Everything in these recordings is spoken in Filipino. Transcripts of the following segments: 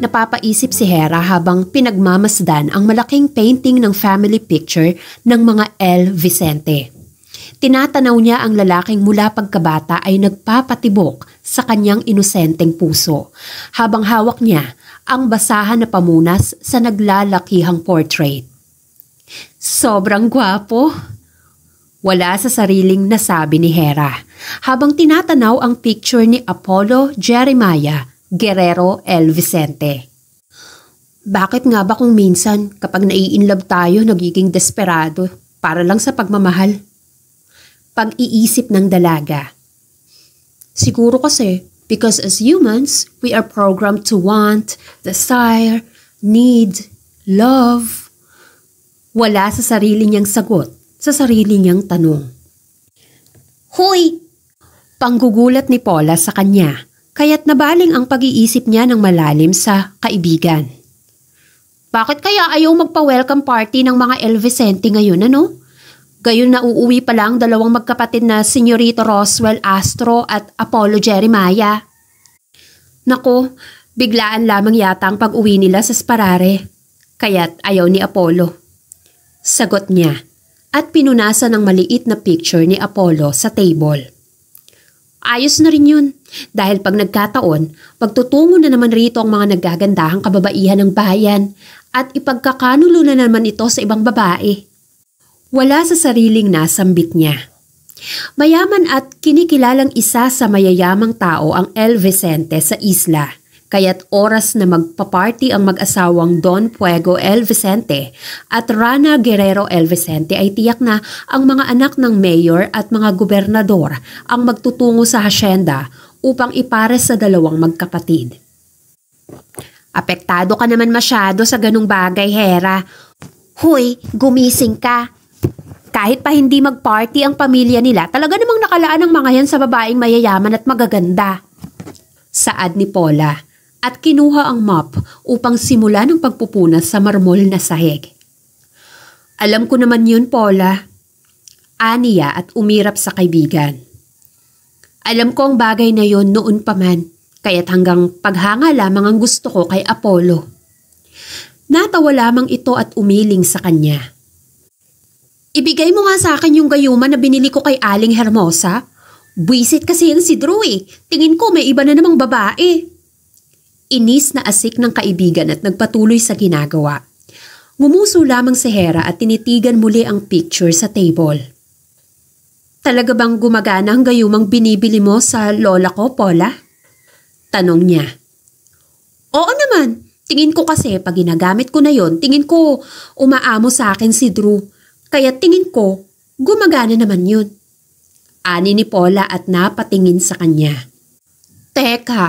Napapaisip si Hera habang pinagmamasdan ang malaking painting ng family picture ng mga L. Vicente. Tinatanaw niya ang lalaking mula pagkabata ay nagpapatibok sa kanyang inosenteng puso habang hawak niya ang basahan na pamunas sa naglalakihang portrait. Sobrang gwapo! Wala sa sariling nasabi ni Hera habang tinatanaw ang picture ni Apollo Jeremiah Guerrero L. Vicente. Bakit nga ba kung minsan kapag naiinlove tayo nagiging desperado para lang sa pagmamahal? Pag-iisip ng dalaga. Siguro kasi because as humans, we are programmed to want, desire, need, love. Wala sa sarili niyang sagot, sa sarili niyang tanong. Hoy! Panggugulat ni Paula sa kanya kaya't nabaling ang pag-iisip niya ng malalim sa kaibigan. Bakit kaya ayaw magpa-welcome party ng mga El Vicente ngayon ano? Gayon na uuwi pa lang dalawang magkapatid na Senyorito Roswell Astro at Apollo Jeremiah. Nako, biglaan lamang yata ang pag-uwi nila sa Sparare. Kaya't ayaw ni Apollo. Sagot niya at pinunasan ang maliit na picture ni Apollo sa table. Ayos na rin yun. Dahil pag nagkataon, pagtutungo na naman rito ang mga naggagandahang kababaihan ng bayan at ipagkakanulo na naman ito sa ibang babae. Wala sa sariling nasambit niya. Mayaman at kinikilalang isa sa mayayamang tao ang El Vicente sa isla kaya't oras na magpaparty ang mag-asawang Don Puego El Vicente at Rana Guerrero El Vicente ay tiyak na ang mga anak ng mayor at mga gobernador ang magtutungo sa hasyenda upang ipares sa dalawang magkapatid. Apektado ka naman masyado sa ganung bagay, Hera. Huy, gumising ka. Kahit pa hindi mag-party ang pamilya nila, talaga namang nakalaan ang mga yan sa babaeng mayayaman at magaganda. Saad ni Paula at kinuha ang mop upang simula ng pagpupunas sa marmol na sahig. Alam ko naman yun, Paula. Aniya at umirap sa kaibigan. Alam ko ang bagay na yon noon pa man, kaya't hanggang paghanga lamang ang gusto ko kay Apollo. Natawa lamang ito at umiling sa kanya. Ibigay mo nga sa akin yung gayuma na binili ko kay Aling Hermosa. Buisit kasi yan si Drew eh. Tingin ko may iba na namang babae. Inis na asik ng kaibigan at nagpatuloy sa ginagawa. Ngumuso lamang si Hera at tinitigan muli ang picture sa table. Talaga bang gumagana ang gayumang binibili mo sa lola ko, Paula? Tanong niya. Oo naman. Tingin ko kasi pag ginagamit ko na yon, tingin ko umaamo sa akin si Drew. Kaya tingin ko, gumagana naman yun. Ani ni Paula at napatingin sa kanya. Teka,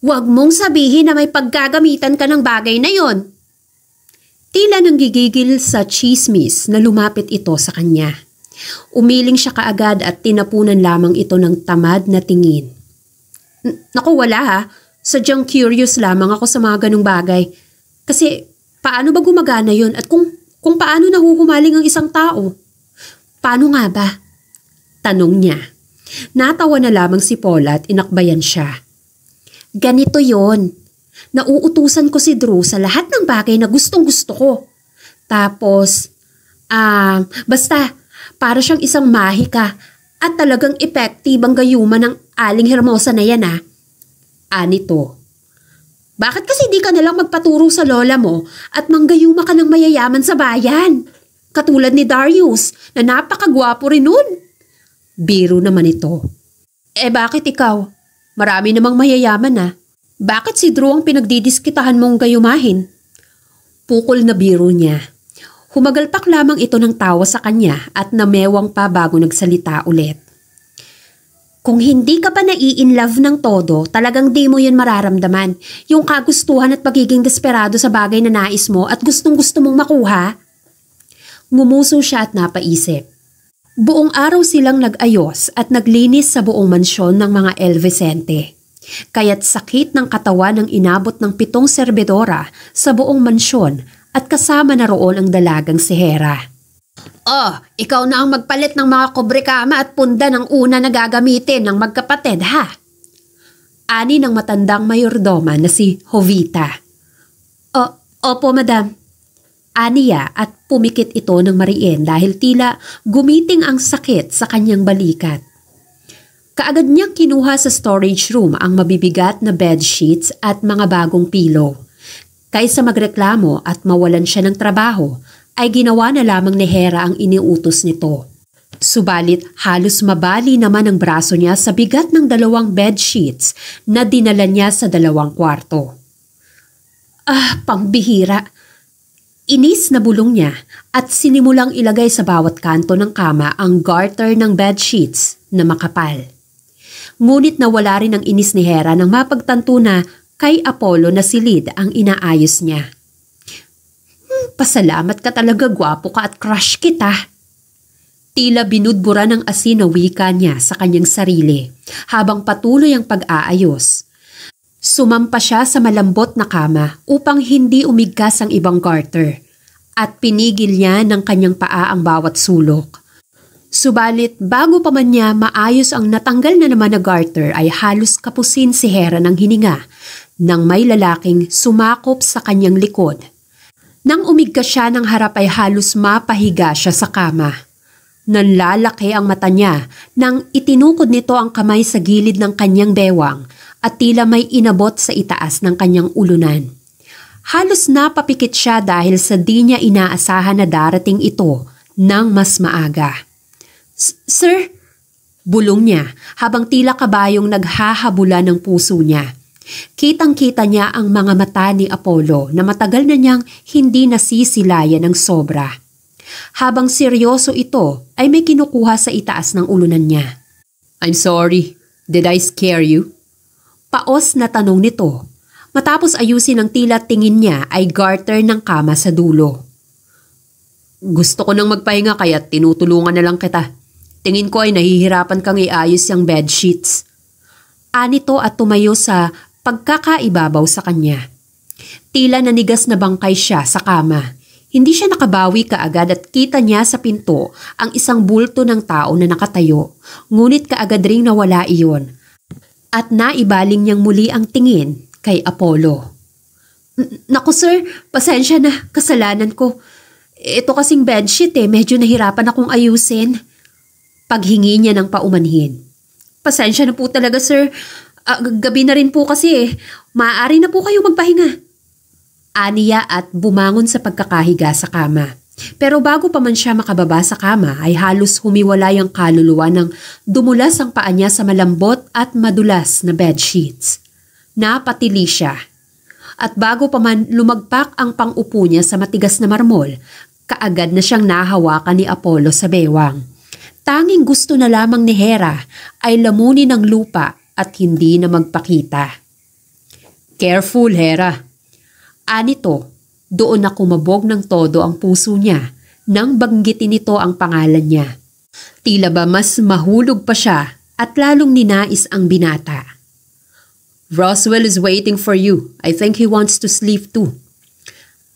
wag mong sabihin na may paggagamitan ka ng bagay na yon. Tila nang gigigil sa chismis na lumapit ito sa kanya. Umiling siya kaagad at tinapunan lamang ito ng tamad na tingin. Naku, wala ha. Sadyang curious lamang ako sa mga ganong bagay. Kasi paano ba gumagana yon at kung, kung paano nahuhumaling ang isang tao? Paano nga ba? Tanong niya. Natawa na lamang si Paula at inakbayan siya. Ganito yon. Nauutusan ko si Drew sa lahat ng bagay na gustong gusto ko. Tapos, ah, uh, basta, para siyang isang mahika at talagang effective ang gayuma ng aling hermosa na yan ah. Anito. Ah, bakit kasi di ka nalang magpaturo sa lola mo at manggayuma ka ng mayayaman sa bayan? Katulad ni Darius na napakagwapo rin nun. Biro naman ito. Eh bakit ikaw? Marami namang mayayaman na. Ah. Bakit si Drew ang pinagdidiskitahan mong gayumahin? Pukol na biro niya. Kumagalpak lamang ito ng tawa sa kanya at namewang pa bago nagsalita ulit. Kung hindi ka pa nai love ng todo, talagang di mo yun mararamdaman. Yung kagustuhan at pagiging desperado sa bagay na nais mo at gustong-gusto mong makuha. Ngumuso siya at napaisip. Buong araw silang nag-ayos at naglinis sa buong mansyon ng mga El Vicente. Kaya't sakit ng katawan ng inabot ng pitong serbedora sa buong mansyon at kasama na roon ang dalagang si Hera. Oh, ikaw na ang magpalit ng mga kubrekama at punda ng una na gagamitin ng magkapatid ha. Ani ng matandang mayordoma na si Jovita. O, opo madam. Aniya at pumikit ito ng marien dahil tila gumiting ang sakit sa kanyang balikat. Kaagad niyang kinuha sa storage room ang mabibigat na bedsheets at mga bagong pillow. Kaysa magreklamo at mawalan siya ng trabaho, ay ginawa na lamang ni Hera ang iniutos nito. Subalit halos mabali naman ang braso niya sa bigat ng dalawang bedsheets na dinala niya sa dalawang kwarto. Ah, pambihira! Inis na bulong niya at sinimulang ilagay sa bawat kanto ng kama ang garter ng bedsheets na makapal. Ngunit nawala rin ang inis ni Hera nang mapagtanto na Kay Apollo na si Lid ang inaayos niya. Hmm, pasalamat ka talaga gwapo ka at crush kita. Tila binudbura ng asin na wika niya sa kanyang sarili habang patuloy ang pag-aayos. Sumampa siya sa malambot na kama upang hindi umigkas ang ibang garter at pinigil niya ng kanyang paa ang bawat sulok. Subalit bago pa man niya maayos ang natanggal na naman na garter ay halos kapusin si Hera ng hininga nang may lalaking sumakop sa kanyang likod. Nang umigka siya ng harap ay halos mapahiga siya sa kama. Nanlalaki ang mata niya nang itinukod nito ang kamay sa gilid ng kanyang bewang at tila may inabot sa itaas ng kanyang ulunan. Halos napapikit siya dahil sa di niya inaasahan na darating ito nang mas maaga. Sir? Bulong niya habang tila kabayong naghahabula ng puso niya. Kitang-kita niya ang mga mata ni Apollo na matagal na niyang hindi nasisilayan ng sobra. Habang seryoso ito ay may kinukuha sa itaas ng ulunan niya. I'm sorry, did I scare you? Paos na tanong nito. Matapos ayusin ang tila tingin niya ay garter ng kama sa dulo. Gusto ko nang magpahinga kaya tinutulungan na lang kita. Tingin ko ay nahihirapan kang iayos yung bedsheets. sheets. Anito at tumayo sa pagkakaibabaw sa kanya. Tila nanigas na bangkay siya sa kama. Hindi siya nakabawi kaagad at kita niya sa pinto ang isang bulto ng tao na nakatayo. Ngunit kaagad ring nawala iyon. At naibaling niyang muli ang tingin kay Apollo. Naku sir, pasensya na, kasalanan ko. Ito kasing bedsheet eh, medyo nahirapan akong ayusin. Paghingi niya ng paumanhin. Pasensya na po talaga sir, Uh, gabi na rin po kasi eh. Maaari na po kayo magpahinga. Aniya at bumangon sa pagkakahiga sa kama. Pero bago pa man siya makababa sa kama ay halos humiwalay ang kaluluwa ng dumulas ang paa niya sa malambot at madulas na bedsheets. Napatili siya. At bago pa man lumagpak ang pangupo niya sa matigas na marmol, kaagad na siyang nahawakan ni Apollo sa bewang. Tanging gusto na lamang ni Hera ay lamunin ng lupa at hindi na magpakita. Careful, Hera. Anito, doon na kumabog ng todo ang puso niya nang banggitin nito ang pangalan niya. Tila ba mas mahulog pa siya at lalong ninais ang binata. Roswell is waiting for you. I think he wants to sleep too.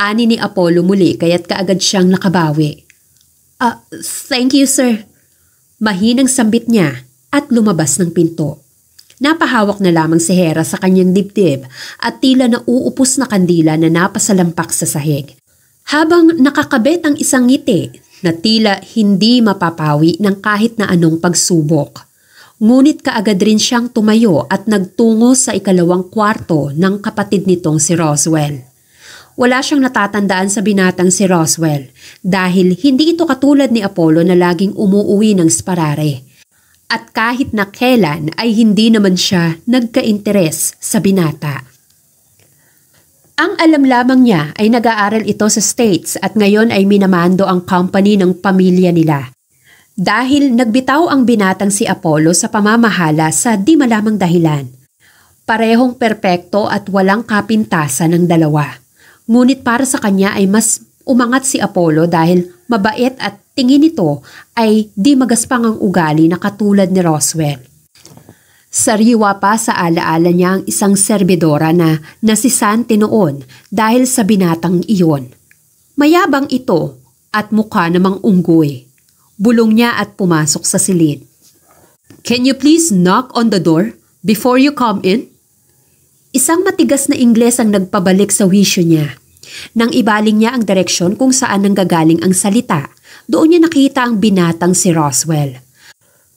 Ani ni Apollo muli kaya't kaagad siyang nakabawi. Ah, uh, thank you sir. Mahinang sambit niya at lumabas ng pinto. Napahawak na lamang si Hera sa kanyang dibdib at tila na uupos na kandila na napasalampak sa sahig. Habang nakakabit ang isang ngiti na tila hindi mapapawi ng kahit na anong pagsubok. Ngunit kaagad rin siyang tumayo at nagtungo sa ikalawang kwarto ng kapatid nitong si Roswell. Wala siyang natatandaan sa binatang si Roswell dahil hindi ito katulad ni Apollo na laging umuuwi ng sparare at kahit na kailan ay hindi naman siya nagka-interes sa binata. Ang alam lamang niya ay nag-aaral ito sa States at ngayon ay minamando ang company ng pamilya nila. Dahil nagbitaw ang binatang si Apollo sa pamamahala sa di malamang dahilan. Parehong perpekto at walang kapintasan ng dalawa. Ngunit para sa kanya ay mas umangat si Apollo dahil mabait at tingin nito ay di magaspang ang ugali na katulad ni Roswell. Sariwa pa sa alaala niya ang isang serbedora na nasisante noon dahil sa binatang iyon. Mayabang ito at mukha namang unggoy. Bulong niya at pumasok sa silid. Can you please knock on the door before you come in? Isang matigas na Ingles ang nagpabalik sa wisyo niya. Nang ibaling niya ang direksyon kung saan nanggagaling ang salita, doon niya nakita ang binatang si Roswell.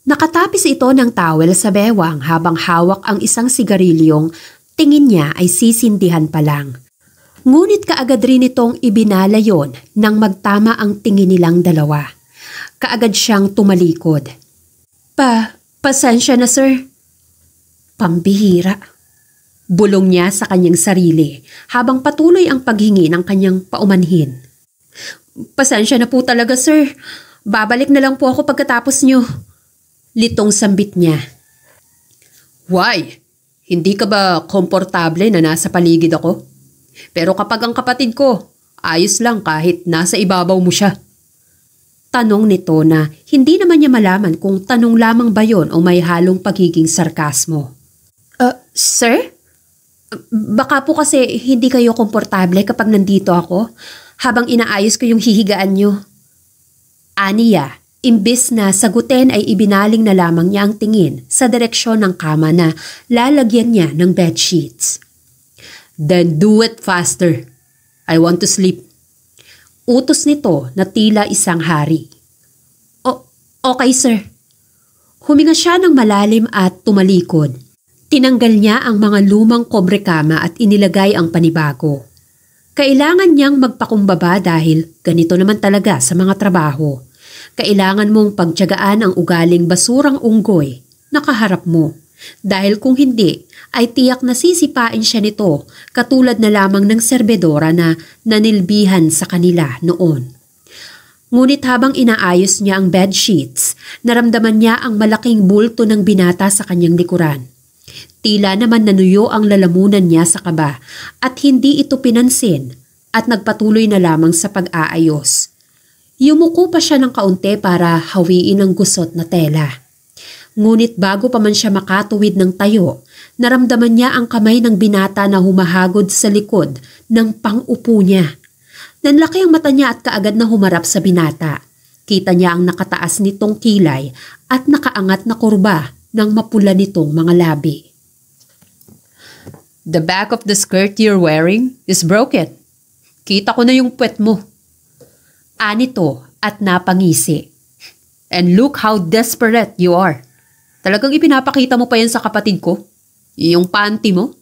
Nakatapis ito ng towel sa bewang habang hawak ang isang sigarilyong tingin niya ay sisindihan pa lang. Ngunit kaagad rin itong ibinala yon nang magtama ang tingin nilang dalawa. Kaagad siyang tumalikod. Pa, pasensya na sir. Pambihira. Bulong niya sa kanyang sarili habang patuloy ang paghingi ng kanyang paumanhin. Pasensya na po talaga, sir. Babalik na lang po ako pagkatapos nyo. Litong sambit niya. Why? Hindi ka ba komportable na nasa paligid ako? Pero kapag ang kapatid ko, ayos lang kahit nasa ibabaw mo siya. Tanong nito na hindi naman niya malaman kung tanong lamang ba yon o may halong pagiging sarkasmo. Uh, sir? Baka po kasi hindi kayo komportable kapag nandito ako habang inaayos ko yung hihigaan nyo. Aniya, imbis na sagutin ay ibinaling na lamang niya ang tingin sa direksyon ng kama na lalagyan niya ng bedsheets. Then do it faster. I want to sleep. Utos nito na tila isang hari. O okay sir. Huminga siya ng malalim at tumalikod. Tinanggal niya ang mga lumang kobre kama at inilagay ang panibago. Kailangan niyang magpakumbaba dahil ganito naman talaga sa mga trabaho. Kailangan mong pagtyagaan ang ugaling basurang unggoy na kaharap mo. Dahil kung hindi, ay tiyak na sisipain siya nito katulad na lamang ng serbedora na nanilbihan sa kanila noon. Ngunit habang inaayos niya ang bedsheets, naramdaman niya ang malaking bulto ng binata sa kanyang likuran. Tila naman nanuyo ang lalamunan niya sa kaba at hindi ito pinansin at nagpatuloy na lamang sa pag-aayos. Yumuko pa siya ng kaunti para hawiin ang gusot na tela. Ngunit bago pa man siya makatuwid ng tayo, naramdaman niya ang kamay ng binata na humahagod sa likod ng pang-upo niya. Nanlaki ang mata niya at kaagad na humarap sa binata. Kita niya ang nakataas nitong kilay at nakaangat na kurba ng mapula nitong mga labi. The back of the skirt you're wearing is broken. Kita ko na yung puwet mo. Anito at napangisi. And look how desperate you are. Talagang ipinapakita mo pa yan sa kapatid ko? Yung panty mo?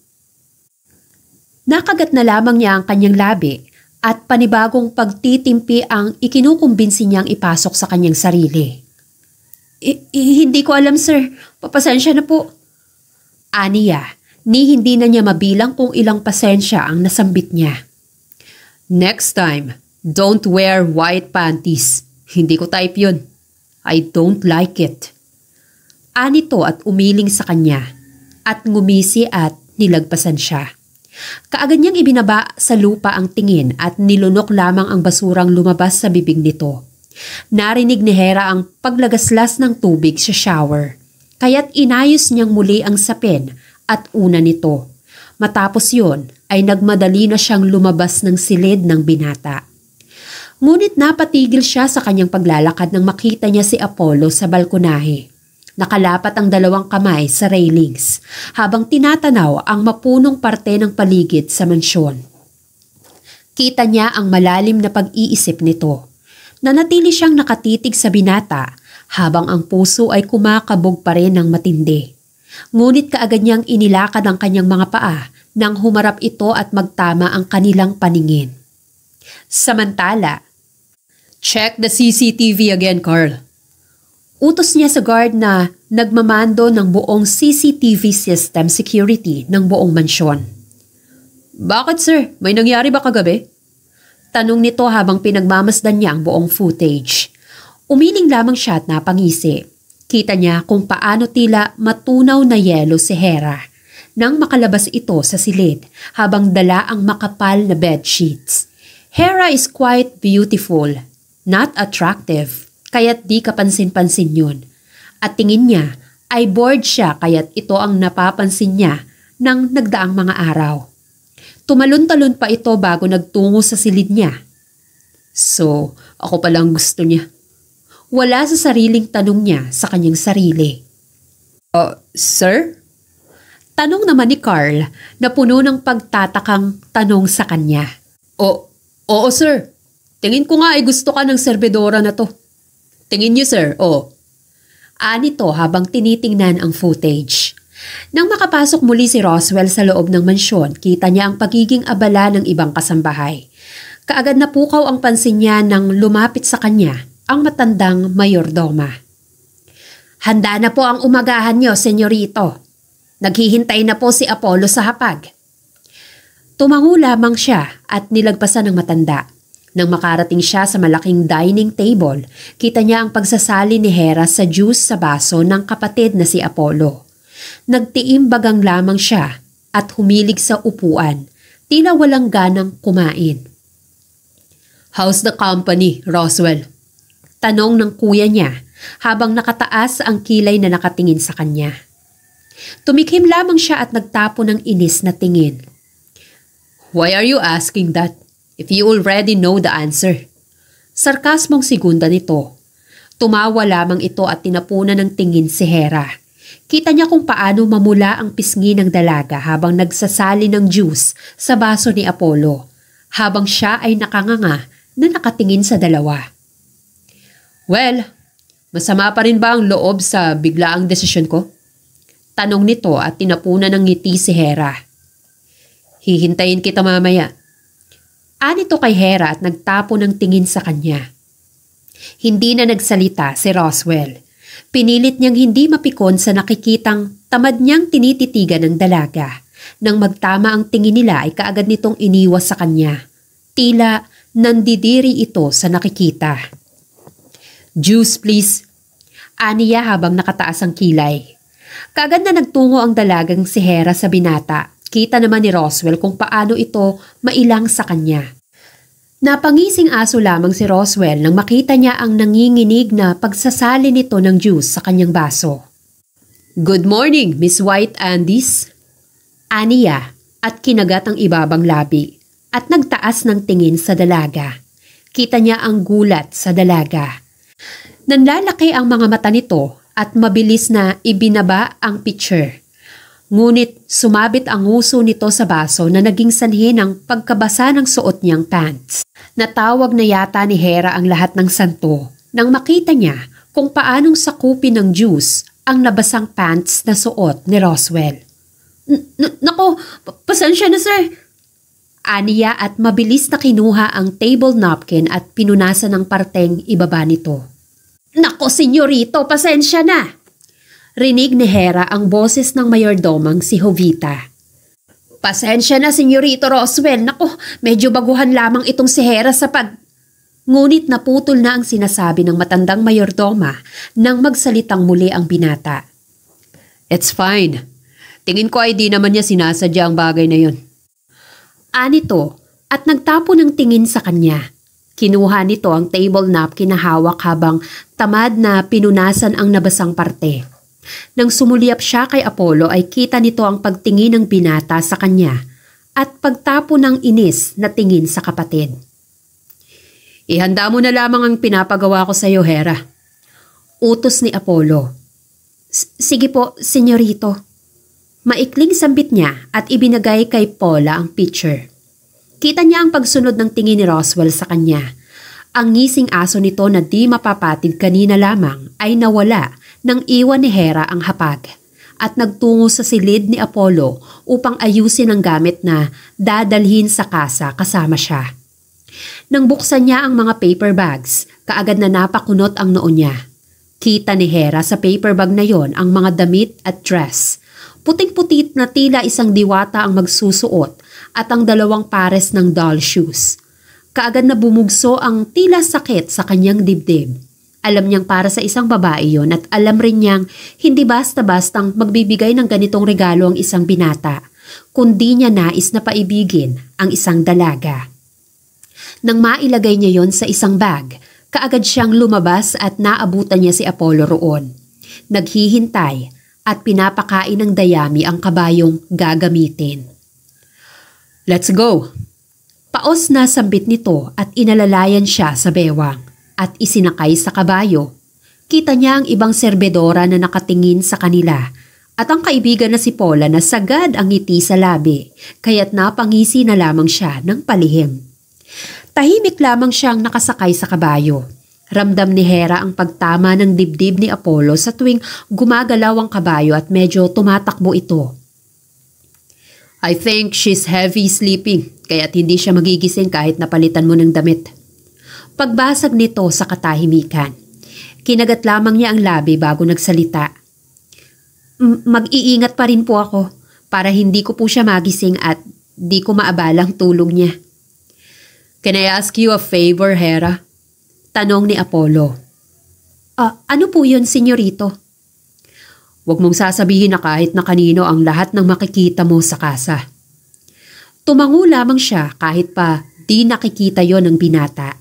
Nakagat na lamang niya ang kanyang labi at panibagong pagtitimpi ang ikinukumbinsi niyang ipasok sa kanyang sarili. I- hindi ko alam sir, Papasensya na po. Aniya, ni hindi na niya mabilang kung ilang pasensya ang nasambit niya. Next time, don't wear white panties. Hindi ko type yun. I don't like it. Anito at umiling sa kanya at ngumisi at nilagpasan siya. Kaagad niyang ibinaba sa lupa ang tingin at nilunok lamang ang basurang lumabas sa bibig nito. Narinig ni Hera ang paglagaslas ng tubig sa shower. Kaya't inayos niyang muli ang sapin at una nito. Matapos yon ay nagmadali na siyang lumabas ng silid ng binata. Ngunit napatigil siya sa kanyang paglalakad nang makita niya si Apollo sa balkonahe. Nakalapat ang dalawang kamay sa railings habang tinatanaw ang mapunong parte ng paligid sa mansyon. Kita niya ang malalim na pag-iisip nito. Nanatili siyang nakatitig sa binata habang ang puso ay kumakabog pa rin ng matindi. Ngunit kaagad niyang inilakad ang kanyang mga paa nang humarap ito at magtama ang kanilang paningin. Samantala, Check the CCTV again, Carl. Utos niya sa guard na nagmamando ng buong CCTV system security ng buong mansyon. Bakit sir? May nangyari ba kagabi? Tanong nito habang pinagmamasdan niya ang buong footage. Umiling lamang siya at napangisi. Kita niya kung paano tila matunaw na yelo si Hera nang makalabas ito sa silid habang dala ang makapal na bedsheets. Hera is quite beautiful, not attractive, kaya't di kapansin-pansin yun. At tingin niya ay bored siya kaya't ito ang napapansin niya nang nagdaang mga araw. Tumalon-talon pa ito bago nagtungo sa silid niya. So, ako palang gusto niya wala sa sariling tanong niya sa kanyang sarili. Uh, sir? Tanong naman ni Carl na puno ng pagtatakang tanong sa kanya. O, oo sir, tingin ko nga ay gusto ka ng serbedora na to. Tingin niyo sir, o. Anito ah, habang tinitingnan ang footage. Nang makapasok muli si Roswell sa loob ng mansyon, kita niya ang pagiging abala ng ibang kasambahay. Kaagad na pukaw ang pansin niya nang lumapit sa kanya ang matandang mayordoma. Handa na po ang umagahan niyo, senyorito. Naghihintay na po si Apollo sa hapag. Tumango lamang siya at nilagpasan ng matanda. Nang makarating siya sa malaking dining table, kita niya ang pagsasali ni Hera sa juice sa baso ng kapatid na si Apollo. Nagtiimbagang lamang siya at humilig sa upuan, tila walang ganang kumain. How's the company, Roswell? Tanong ng kuya niya habang nakataas ang kilay na nakatingin sa kanya. Tumikhim lamang siya at nagtapo ng inis na tingin. Why are you asking that if you already know the answer? Sarkasmong segunda nito. Tumawa lamang ito at tinapunan ng tingin si Hera. Kita niya kung paano mamula ang pisngi ng dalaga habang nagsasali ng juice sa baso ni Apollo, habang siya ay nakanganga na nakatingin sa dalawa. Well, masama pa rin ba ang loob sa biglaang desisyon ko? Tanong nito at tinapunan ng ngiti si Hera. Hihintayin kita mamaya. Anito kay Hera at nagtapo ng tingin sa kanya. Hindi na nagsalita si Roswell. Pinilit niyang hindi mapikon sa nakikitang tamad niyang tinititigan ng dalaga. Nang magtama ang tingin nila ay kaagad nitong iniwas sa kanya. Tila nandidiri ito sa nakikita. Juice please. Aniya habang nakataas ang kilay. Kagad na nagtungo ang dalagang si Hera sa binata. Kita naman ni Roswell kung paano ito mailang sa kanya. Napangising aso lamang si Roswell nang makita niya ang nanginginig na pagsasali nito ng juice sa kanyang baso. Good morning, Miss White Andes. Aniya at kinagat ang ibabang labi at nagtaas ng tingin sa dalaga. Kita niya ang gulat sa dalaga. Nanlalaki ang mga mata nito at mabilis na ibinaba ang pitcher. Ngunit sumabit ang nguso nito sa baso na naging sanhi ng pagkabasa ng suot niyang pants. Natawag na yata ni Hera ang lahat ng santo nang makita niya kung paanong sakupin ng juice ang nabasang pants na suot ni Roswell. Nako, pasensya na sir! Aniya at mabilis na kinuha ang table napkin at pinunasan ng parteng ibaba nito. Nako, senyorito, pasensya na. Rinig ni Hera ang boses ng mayordomang si Jovita. Pasensya na, senyorito Roswell. Nako, medyo baguhan lamang itong si Hera sa pag... Ngunit naputol na ang sinasabi ng matandang mayordoma nang magsalitang muli ang binata. It's fine. Tingin ko ay di naman niya sinasadya ang bagay na yun. Anito at nagtapo ng tingin sa kanya. Kinuha nito ang table napkin na hawak habang Tamad na pinunasan ang nabasang parte. Nang sumuliap siya kay Apollo ay kita nito ang pagtingin ng binata sa kanya at pagtapo ng inis na tingin sa kapatid. Ihanda mo na lamang ang pinapagawa ko sa iyo, Hera. Utos ni Apollo. Sige po, senyorito. Maikling sambit niya at ibinagay kay Paula ang picture. Kita niya ang pagsunod ng tingin ni Roswell sa kanya ang ngising aso nito na di mapapatid kanina lamang ay nawala nang iwan ni Hera ang hapag at nagtungo sa silid ni Apollo upang ayusin ang gamit na dadalhin sa kasa kasama siya. Nang buksan niya ang mga paper bags, kaagad na napakunot ang noon niya. Kita ni Hera sa paper bag na yon ang mga damit at dress. Puting-putit na tila isang diwata ang magsusuot at ang dalawang pares ng doll shoes. Kaagad na bumugso ang tila sakit sa kanyang dibdib. Alam niyang para sa isang babae yon at alam rin niyang hindi basta-bastang magbibigay ng ganitong regalo ang isang binata, kundi niya nais na paibigin ang isang dalaga. Nang mailagay niya yon sa isang bag, kaagad siyang lumabas at naabutan niya si Apollo roon. Naghihintay at pinapakain ng dayami ang kabayong gagamitin. Let's go! Paos na sambit nito at inalalayan siya sa bewang at isinakay sa kabayo. Kita niya ang ibang serbedora na nakatingin sa kanila at ang kaibigan na si Paula na sagad ang ngiti sa labi kaya't napangisi na lamang siya ng palihim. Tahimik lamang siyang nakasakay sa kabayo. Ramdam ni Hera ang pagtama ng dibdib ni Apollo sa tuwing gumagalaw ang kabayo at medyo tumatakbo ito. I think she's heavy sleeping, kaya't hindi siya magigising kahit napalitan mo ng damit. Pagbasag nito sa katahimikan, kinagat lamang niya ang labi bago nagsalita. Mag-iingat pa rin po ako para hindi ko po siya magising at di ko maabalang tulong niya. Can I ask you a favor, Hera? Tanong ni Apollo. Ah, ano po yun, senyorito? Huwag mong sasabihin na kahit na kanino ang lahat ng makikita mo sa kasa. Tumango lamang siya kahit pa di nakikita yon ng binata.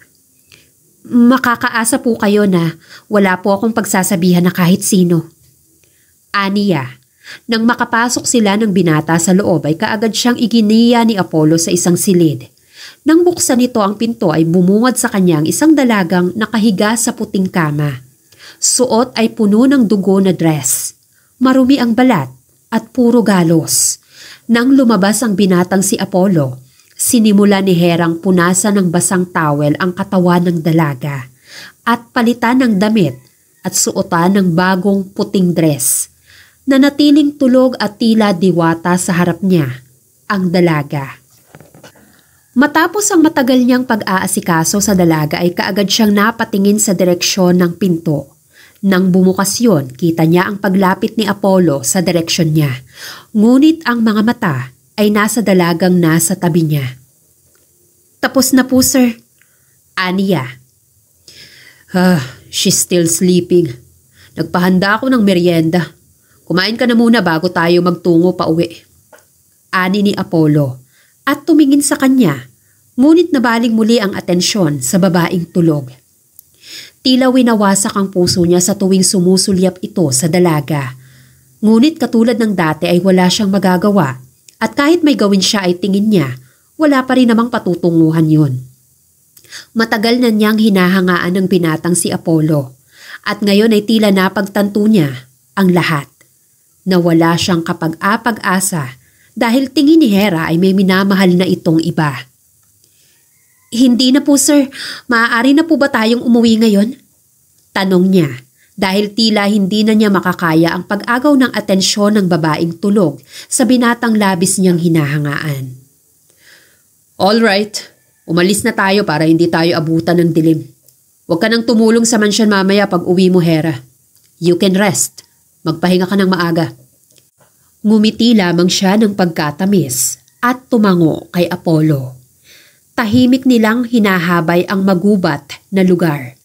Makakaasa po kayo na wala po akong pagsasabihan na kahit sino. Aniya, nang makapasok sila ng binata sa loob ay kaagad siyang iginiya ni Apollo sa isang silid. Nang buksan nito ang pinto ay bumungad sa kanyang isang dalagang nakahiga sa puting kama. Suot ay puno ng dugo na dress. Marumi ang balat at puro galos. Nang lumabas ang binatang si Apollo, sinimula ni Herang punasan ng basang tawel ang katawan ng dalaga at palitan ng damit at suotan ng bagong puting dress. Nanatiling tulog at tila diwata sa harap niya, ang dalaga. Matapos ang matagal niyang pag-aasikaso sa dalaga ay kaagad siyang napatingin sa direksyon ng pinto. Nang bumukas yon, kita niya ang paglapit ni Apollo sa direksyon niya. Ngunit ang mga mata ay nasa dalagang nasa tabi niya. Tapos na po, sir. Aniya. Ah, she's still sleeping. Nagpahanda ako ng merienda. Kumain ka na muna bago tayo magtungo pa uwi. Ani ni Apollo at tumingin sa kanya, ngunit nabaling muli ang atensyon sa babaeng tulog. Tila winawasak ang puso niya sa tuwing sumusulyap ito sa dalaga. Ngunit katulad ng dati ay wala siyang magagawa at kahit may gawin siya ay tingin niya, wala pa rin namang patutunguhan yun. Matagal na niyang hinahangaan ng binatang si Apollo at ngayon ay tila napagtanto niya ang lahat. Nawala siyang kapag-apag-asa dahil tingin ni Hera ay may minamahal na itong iba. Hindi na po sir, maaari na po ba tayong umuwi ngayon? Tanong niya dahil tila hindi na niya makakaya ang pag-agaw ng atensyon ng babaeng tulog sa binatang labis niyang hinahangaan. All right, umalis na tayo para hindi tayo abutan ng dilim. Huwag ka nang tumulong sa mansyon mamaya pag uwi mo, Hera. You can rest. Magpahinga ka ng maaga. Ngumiti lamang siya ng pagkatamis at tumango kay Apollo. Tahimik nilang hinahabay ang magubat na lugar.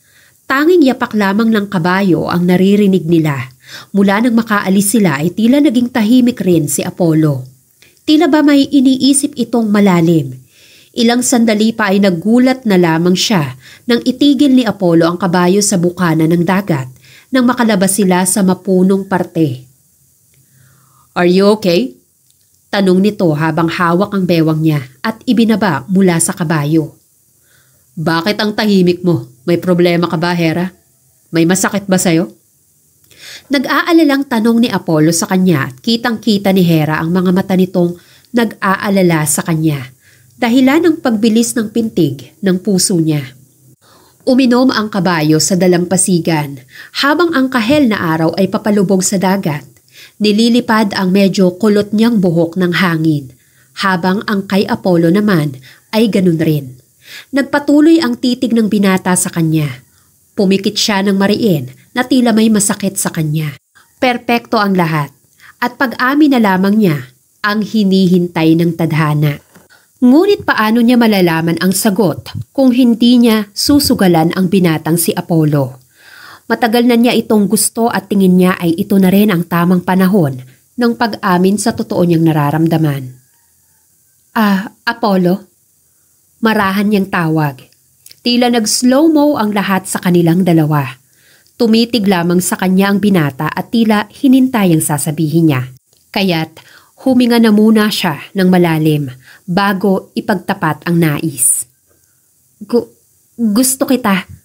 Tanging yapak lamang ng kabayo ang naririnig nila. Mula nang makaalis sila ay tila naging tahimik rin si Apollo. Tila ba may iniisip itong malalim? Ilang sandali pa ay naggulat na lamang siya nang itigil ni Apollo ang kabayo sa bukana ng dagat nang makalabas sila sa mapunong parte. Are you okay? Tanong nito habang hawak ang bewang niya at ibinaba mula sa kabayo. Bakit ang tahimik mo? May problema ka ba, Hera? May masakit ba sa'yo? Nag-aalalang tanong ni Apollo sa kanya at kitang-kita ni Hera ang mga mata nitong nag-aalala sa kanya dahilan ng pagbilis ng pintig ng puso niya. Uminom ang kabayo sa dalampasigan habang ang kahel na araw ay papalubog sa dagat. Nililipad ang medyo kulot niyang buhok ng hangin, habang ang kay Apollo naman ay ganun rin. Nagpatuloy ang titig ng binata sa kanya. Pumikit siya ng mariin na tila may masakit sa kanya. Perpekto ang lahat at pag-amin na lamang niya ang hinihintay ng tadhana. Ngunit paano niya malalaman ang sagot kung hindi niya susugalan ang binatang si Apollo? Matagal na niya itong gusto at tingin niya ay ito na rin ang tamang panahon ng pag-amin sa totoo niyang nararamdaman. Ah, Apollo? Marahan niyang tawag. Tila nag-slow-mo ang lahat sa kanilang dalawa. Tumitig lamang sa kanya ang binata at tila hinintay ang sasabihin niya. Kaya't huminga na muna siya ng malalim bago ipagtapat ang nais. Gu- gusto kita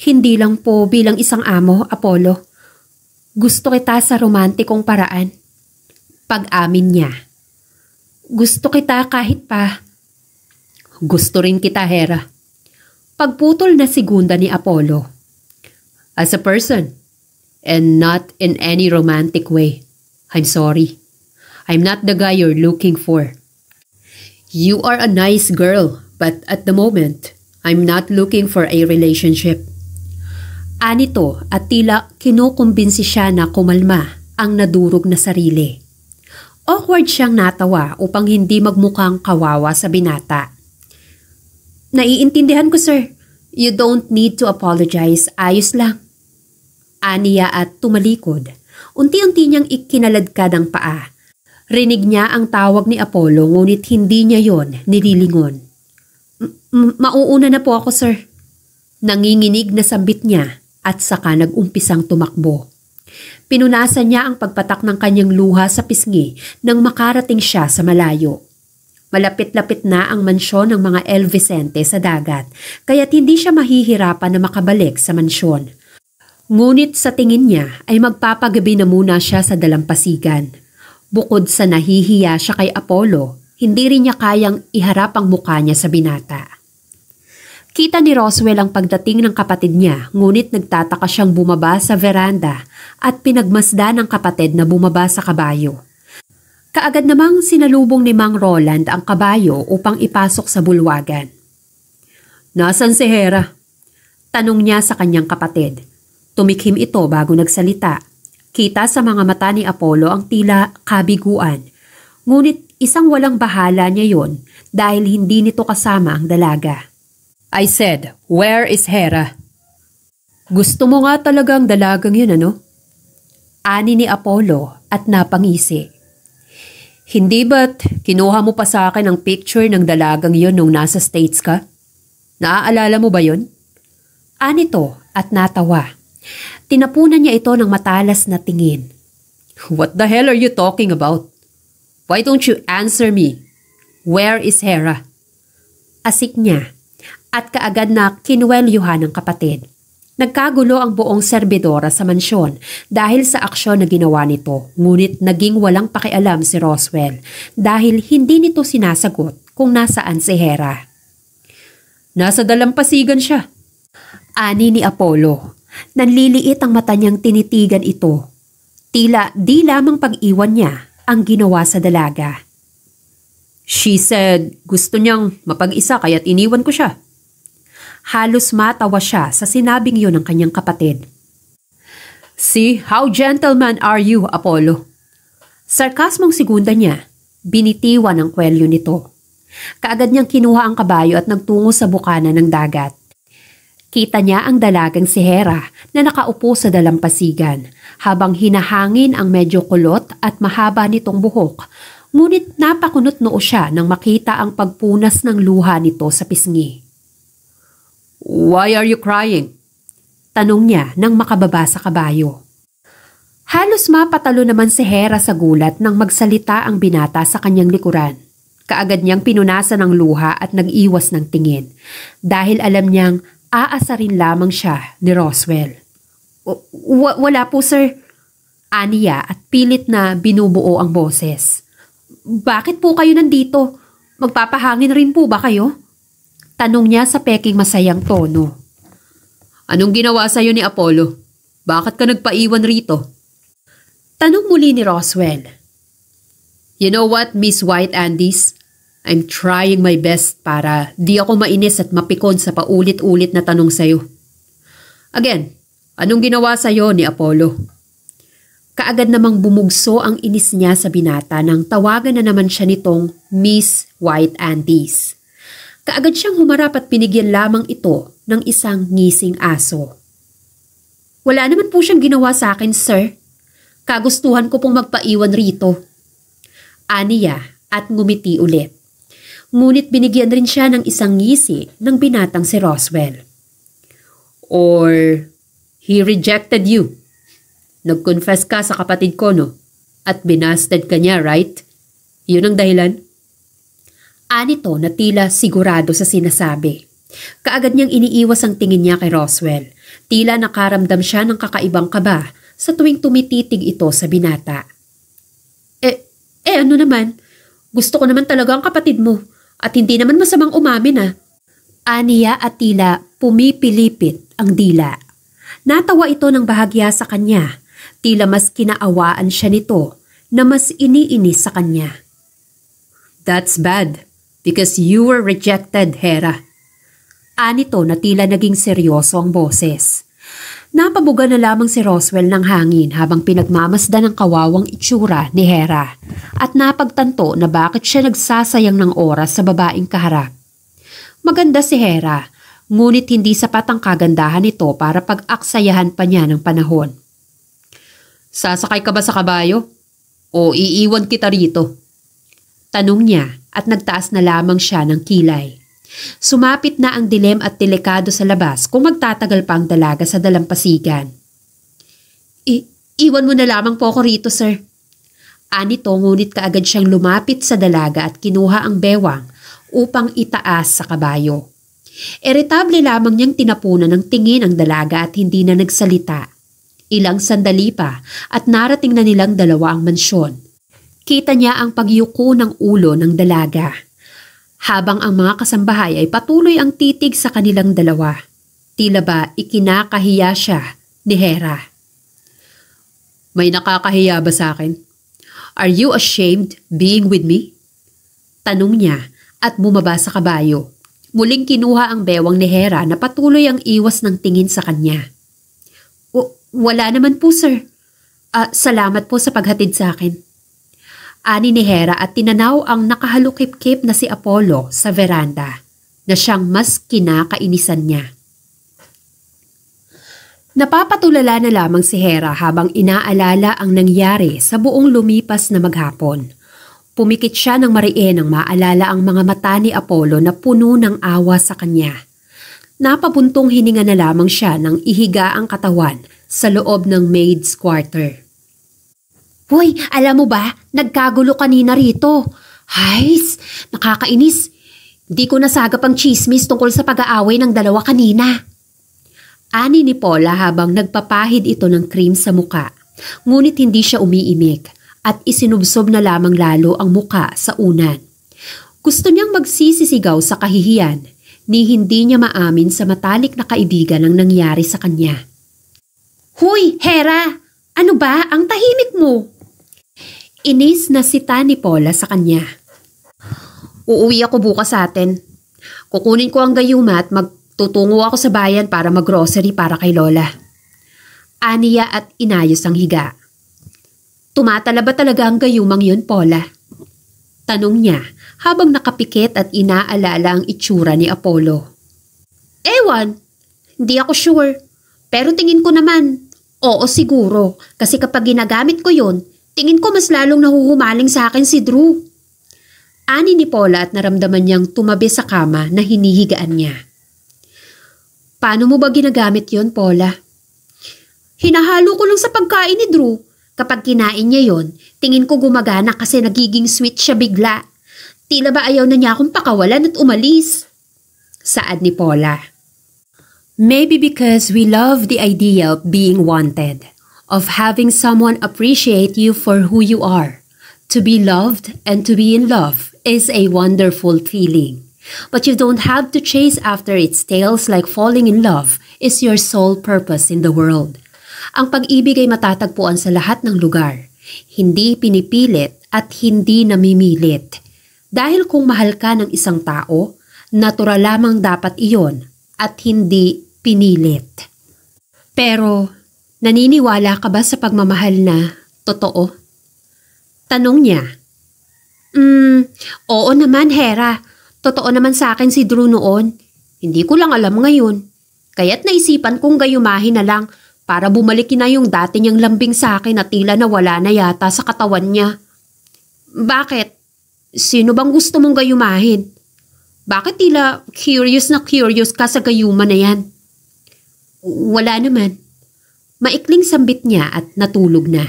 hindi lang po bilang isang amo, Apollo. Gusto kita sa romantikong paraan. Pag-amin niya. Gusto kita kahit pa. Gusto rin kita, Hera. Pagputol na segunda ni Apollo. As a person, and not in any romantic way. I'm sorry. I'm not the guy you're looking for. You are a nice girl, but at the moment, I'm not looking for a relationship. Anito at tila kinukumbinsi siya na kumalma ang nadurog na sarili. Awkward siyang natawa upang hindi magmukhang kawawa sa binata. Naiintindihan ko sir, you don't need to apologize, ayos lang. Aniya at tumalikod. Unti-unti niyang ikinaladkad ang paa. Rinig niya ang tawag ni Apollo ngunit hindi niya yon nililingon. Mauuna na po ako sir. Nanginginig na sambit niya at saka nag-umpisang tumakbo. Pinunasan niya ang pagpatak ng kanyang luha sa pisngi nang makarating siya sa malayo. Malapit-lapit na ang mansyon ng mga El Vicente sa dagat, kaya't hindi siya mahihirapan na makabalik sa mansyon. Ngunit sa tingin niya ay magpapagabi na muna siya sa dalampasigan. Bukod sa nahihiya siya kay Apollo, hindi rin niya kayang iharap ang mukha niya sa binata. Kita ni Roswell ang pagdating ng kapatid niya ngunit nagtataka siyang bumaba sa veranda at pinagmasda ng kapatid na bumaba sa kabayo. Kaagad namang sinalubong ni Mang Roland ang kabayo upang ipasok sa bulwagan. Nasaan si Hera? Tanong niya sa kanyang kapatid. Tumikhim ito bago nagsalita. Kita sa mga mata ni Apollo ang tila kabiguan. Ngunit isang walang bahala niya yon dahil hindi nito kasama ang dalaga. I said, where is Hera? Gusto mo nga talagang dalagang yun ano? Ani ni Apollo at napangisi. Hindi ba't kinuha mo pa sa akin ang picture ng dalagang yon nung nasa States ka? Naaalala mo ba yon? to at natawa. Tinapunan niya ito ng matalas na tingin. What the hell are you talking about? Why don't you answer me? Where is Hera? Asik niya at kaagad na kinuwelyuhan ng kapatid. Nagkagulo ang buong serbidora sa mansyon dahil sa aksyon na ginawa nito, ngunit naging walang pakialam si Roswell dahil hindi nito sinasagot kung nasaan si Hera. Nasa dalampasigan siya. Ani ni Apollo. Nanliliit ang mata niyang tinitigan ito. Tila di lamang pag-iwan niya ang ginawa sa dalaga. She said gusto niyang mapag-isa kaya't iniwan ko siya. Halos matawa siya sa sinabing yun ng kanyang kapatid. See, how gentleman are you, Apollo? Sarkasmong segunda niya, binitiwan ang kwelyo nito. Kaagad niyang kinuha ang kabayo at nagtungo sa bukana ng dagat. Kita niya ang dalagang si Hera na nakaupo sa dalampasigan habang hinahangin ang medyo kulot at mahaba nitong buhok. Ngunit napakunot noo siya nang makita ang pagpunas ng luha nito sa pisngi. Why are you crying? Tanong niya nang makababa sa kabayo. Halos mapatalo naman si Hera sa gulat nang magsalita ang binata sa kanyang likuran. Kaagad niyang pinunasan ng luha at nag-iwas ng tingin dahil alam niyang aasa rin lamang siya ni Roswell. W wala po sir, aniya at pilit na binubuo ang boses. Bakit po kayo nandito? Magpapahangin rin po ba kayo? Tanong niya sa peking masayang tono. Anong ginawa sa'yo ni Apollo? Bakit ka nagpaiwan rito? Tanong muli ni Roswell. You know what, Miss White Andes? I'm trying my best para di ako mainis at mapikon sa paulit-ulit na tanong sa'yo. Again, anong ginawa sa'yo ni Apollo? Kaagad namang bumugso ang inis niya sa binata nang tawagan na naman siya nitong Miss White Andes. Kaagad siyang humarap at pinigyan lamang ito ng isang ngising aso. Wala naman po siyang ginawa sa akin, sir. Kagustuhan ko pong magpaiwan rito. Aniya at ngumiti ulit. Ngunit binigyan rin siya ng isang ngisi ng binatang si Roswell. Or, he rejected you. Nag-confess ka sa kapatid ko, no? At binasted ka niya, right? Yun ang dahilan? Anito na tila sigurado sa sinasabi. Kaagad niyang iniiwas ang tingin niya kay Roswell. Tila nakaramdam siya ng kakaibang kaba sa tuwing tumititig ito sa binata. Eh, eh ano naman? Gusto ko naman talaga ang kapatid mo at hindi naman masamang umamin na. Ah. Aniya at tila pumipilipit ang dila. Natawa ito ng bahagya sa kanya. Tila mas kinaawaan siya nito na mas iniinis sa kanya. That's bad. Because you were rejected, Hera. Anito na tila naging seryoso ang boses. Napabuga na lamang si Roswell ng hangin habang pinagmamasda ng kawawang itsura ni Hera at napagtanto na bakit siya nagsasayang ng oras sa babaeng kaharap. Maganda si Hera, ngunit hindi sapat ang kagandahan nito para pag-aksayahan pa niya ng panahon. Sasakay ka ba sa kabayo? O iiwan kita rito? Tanong niya at nagtaas na lamang siya ng kilay. Sumapit na ang dilem at delikado sa labas kung magtatagal pa ang dalaga sa dalampasigan. I iwan mo na lamang po ako rito, sir. Anito ngunit kaagad siyang lumapit sa dalaga at kinuha ang bewang upang itaas sa kabayo. Eritable lamang niyang tinapunan ng tingin ang dalaga at hindi na nagsalita. Ilang sandali pa at narating na nilang dalawa ang mansyon Kita niya ang pagyuko ng ulo ng dalaga. Habang ang mga kasambahay ay patuloy ang titig sa kanilang dalawa. Tila ba ikinakahiya siya ni Hera. May nakakahiya ba sa akin? Are you ashamed being with me? Tanong niya at bumaba sa kabayo. Muling kinuha ang bewang ni Hera na patuloy ang iwas ng tingin sa kanya. O, wala naman po sir. Uh, salamat po sa paghatid sa akin. Ani ni Hera at tinanaw ang nakahalukip-kip na si Apollo sa veranda na siyang mas kinakainisan niya. Napapatulala na lamang si Hera habang inaalala ang nangyari sa buong lumipas na maghapon. Pumikit siya ng marien nang maalala ang mga mata ni Apollo na puno ng awa sa kanya. Napabuntong hininga na lamang siya nang ihiga ang katawan sa loob ng maid's quarter. Hoy, alam mo ba, nagkagulo kanina rito. Hays, nakakainis. Di ko nasagap ang chismis tungkol sa pag-aaway ng dalawa kanina. Ani ni Paula habang nagpapahid ito ng cream sa muka. Ngunit hindi siya umiimik at isinubsob na lamang lalo ang muka sa unan. Gusto niyang magsisisigaw sa kahihiyan ni hindi niya maamin sa matalik na kaibigan ang nangyari sa kanya. Huy, Hera! Ano ba ang tahimik mo? Inis na sita ni Paula sa kanya. Uuwi ako bukas sa atin. Kukunin ko ang gayuma at magtutungo ako sa bayan para maggrocery para kay Lola. Aniya at inayos ang higa. Tumatala ba talaga ang gayumang yun, Paula? Tanong niya habang nakapikit at inaalala ang itsura ni Apollo. Ewan, hindi ako sure. Pero tingin ko naman, oo siguro, kasi kapag ginagamit ko yun, Tingin ko mas lalong nahuhumaling sa akin si Drew. Ani ni Paula at naramdaman niyang tumabi sa kama na hinihigaan niya. Paano mo ba ginagamit yon Paula? Hinahalo ko lang sa pagkain ni Drew. Kapag kinain niya yon, tingin ko gumagana kasi nagiging sweet siya bigla. Tila ba ayaw na niya akong pakawalan at umalis? Saad ni Paula. Maybe because we love the idea of being wanted of having someone appreciate you for who you are. To be loved and to be in love is a wonderful feeling. But you don't have to chase after its tails like falling in love is your sole purpose in the world. Ang pag-ibig ay matatagpuan sa lahat ng lugar. Hindi pinipilit at hindi namimilit. Dahil kung mahal ka ng isang tao, natural lamang dapat iyon at hindi pinilit. Pero Naniniwala ka ba sa pagmamahal na totoo? Tanong niya. Hmm, oo naman Hera. Totoo naman sa akin si Drew noon. Hindi ko lang alam ngayon. Kaya't naisipan kong gayumahin na lang para bumalik na yung dati niyang lambing sa akin na tila nawala na yata sa katawan niya. Bakit? Sino bang gusto mong gayumahin? Bakit tila curious na curious ka sa gayuma na yan? Wala naman. Maikling sambit niya at natulog na.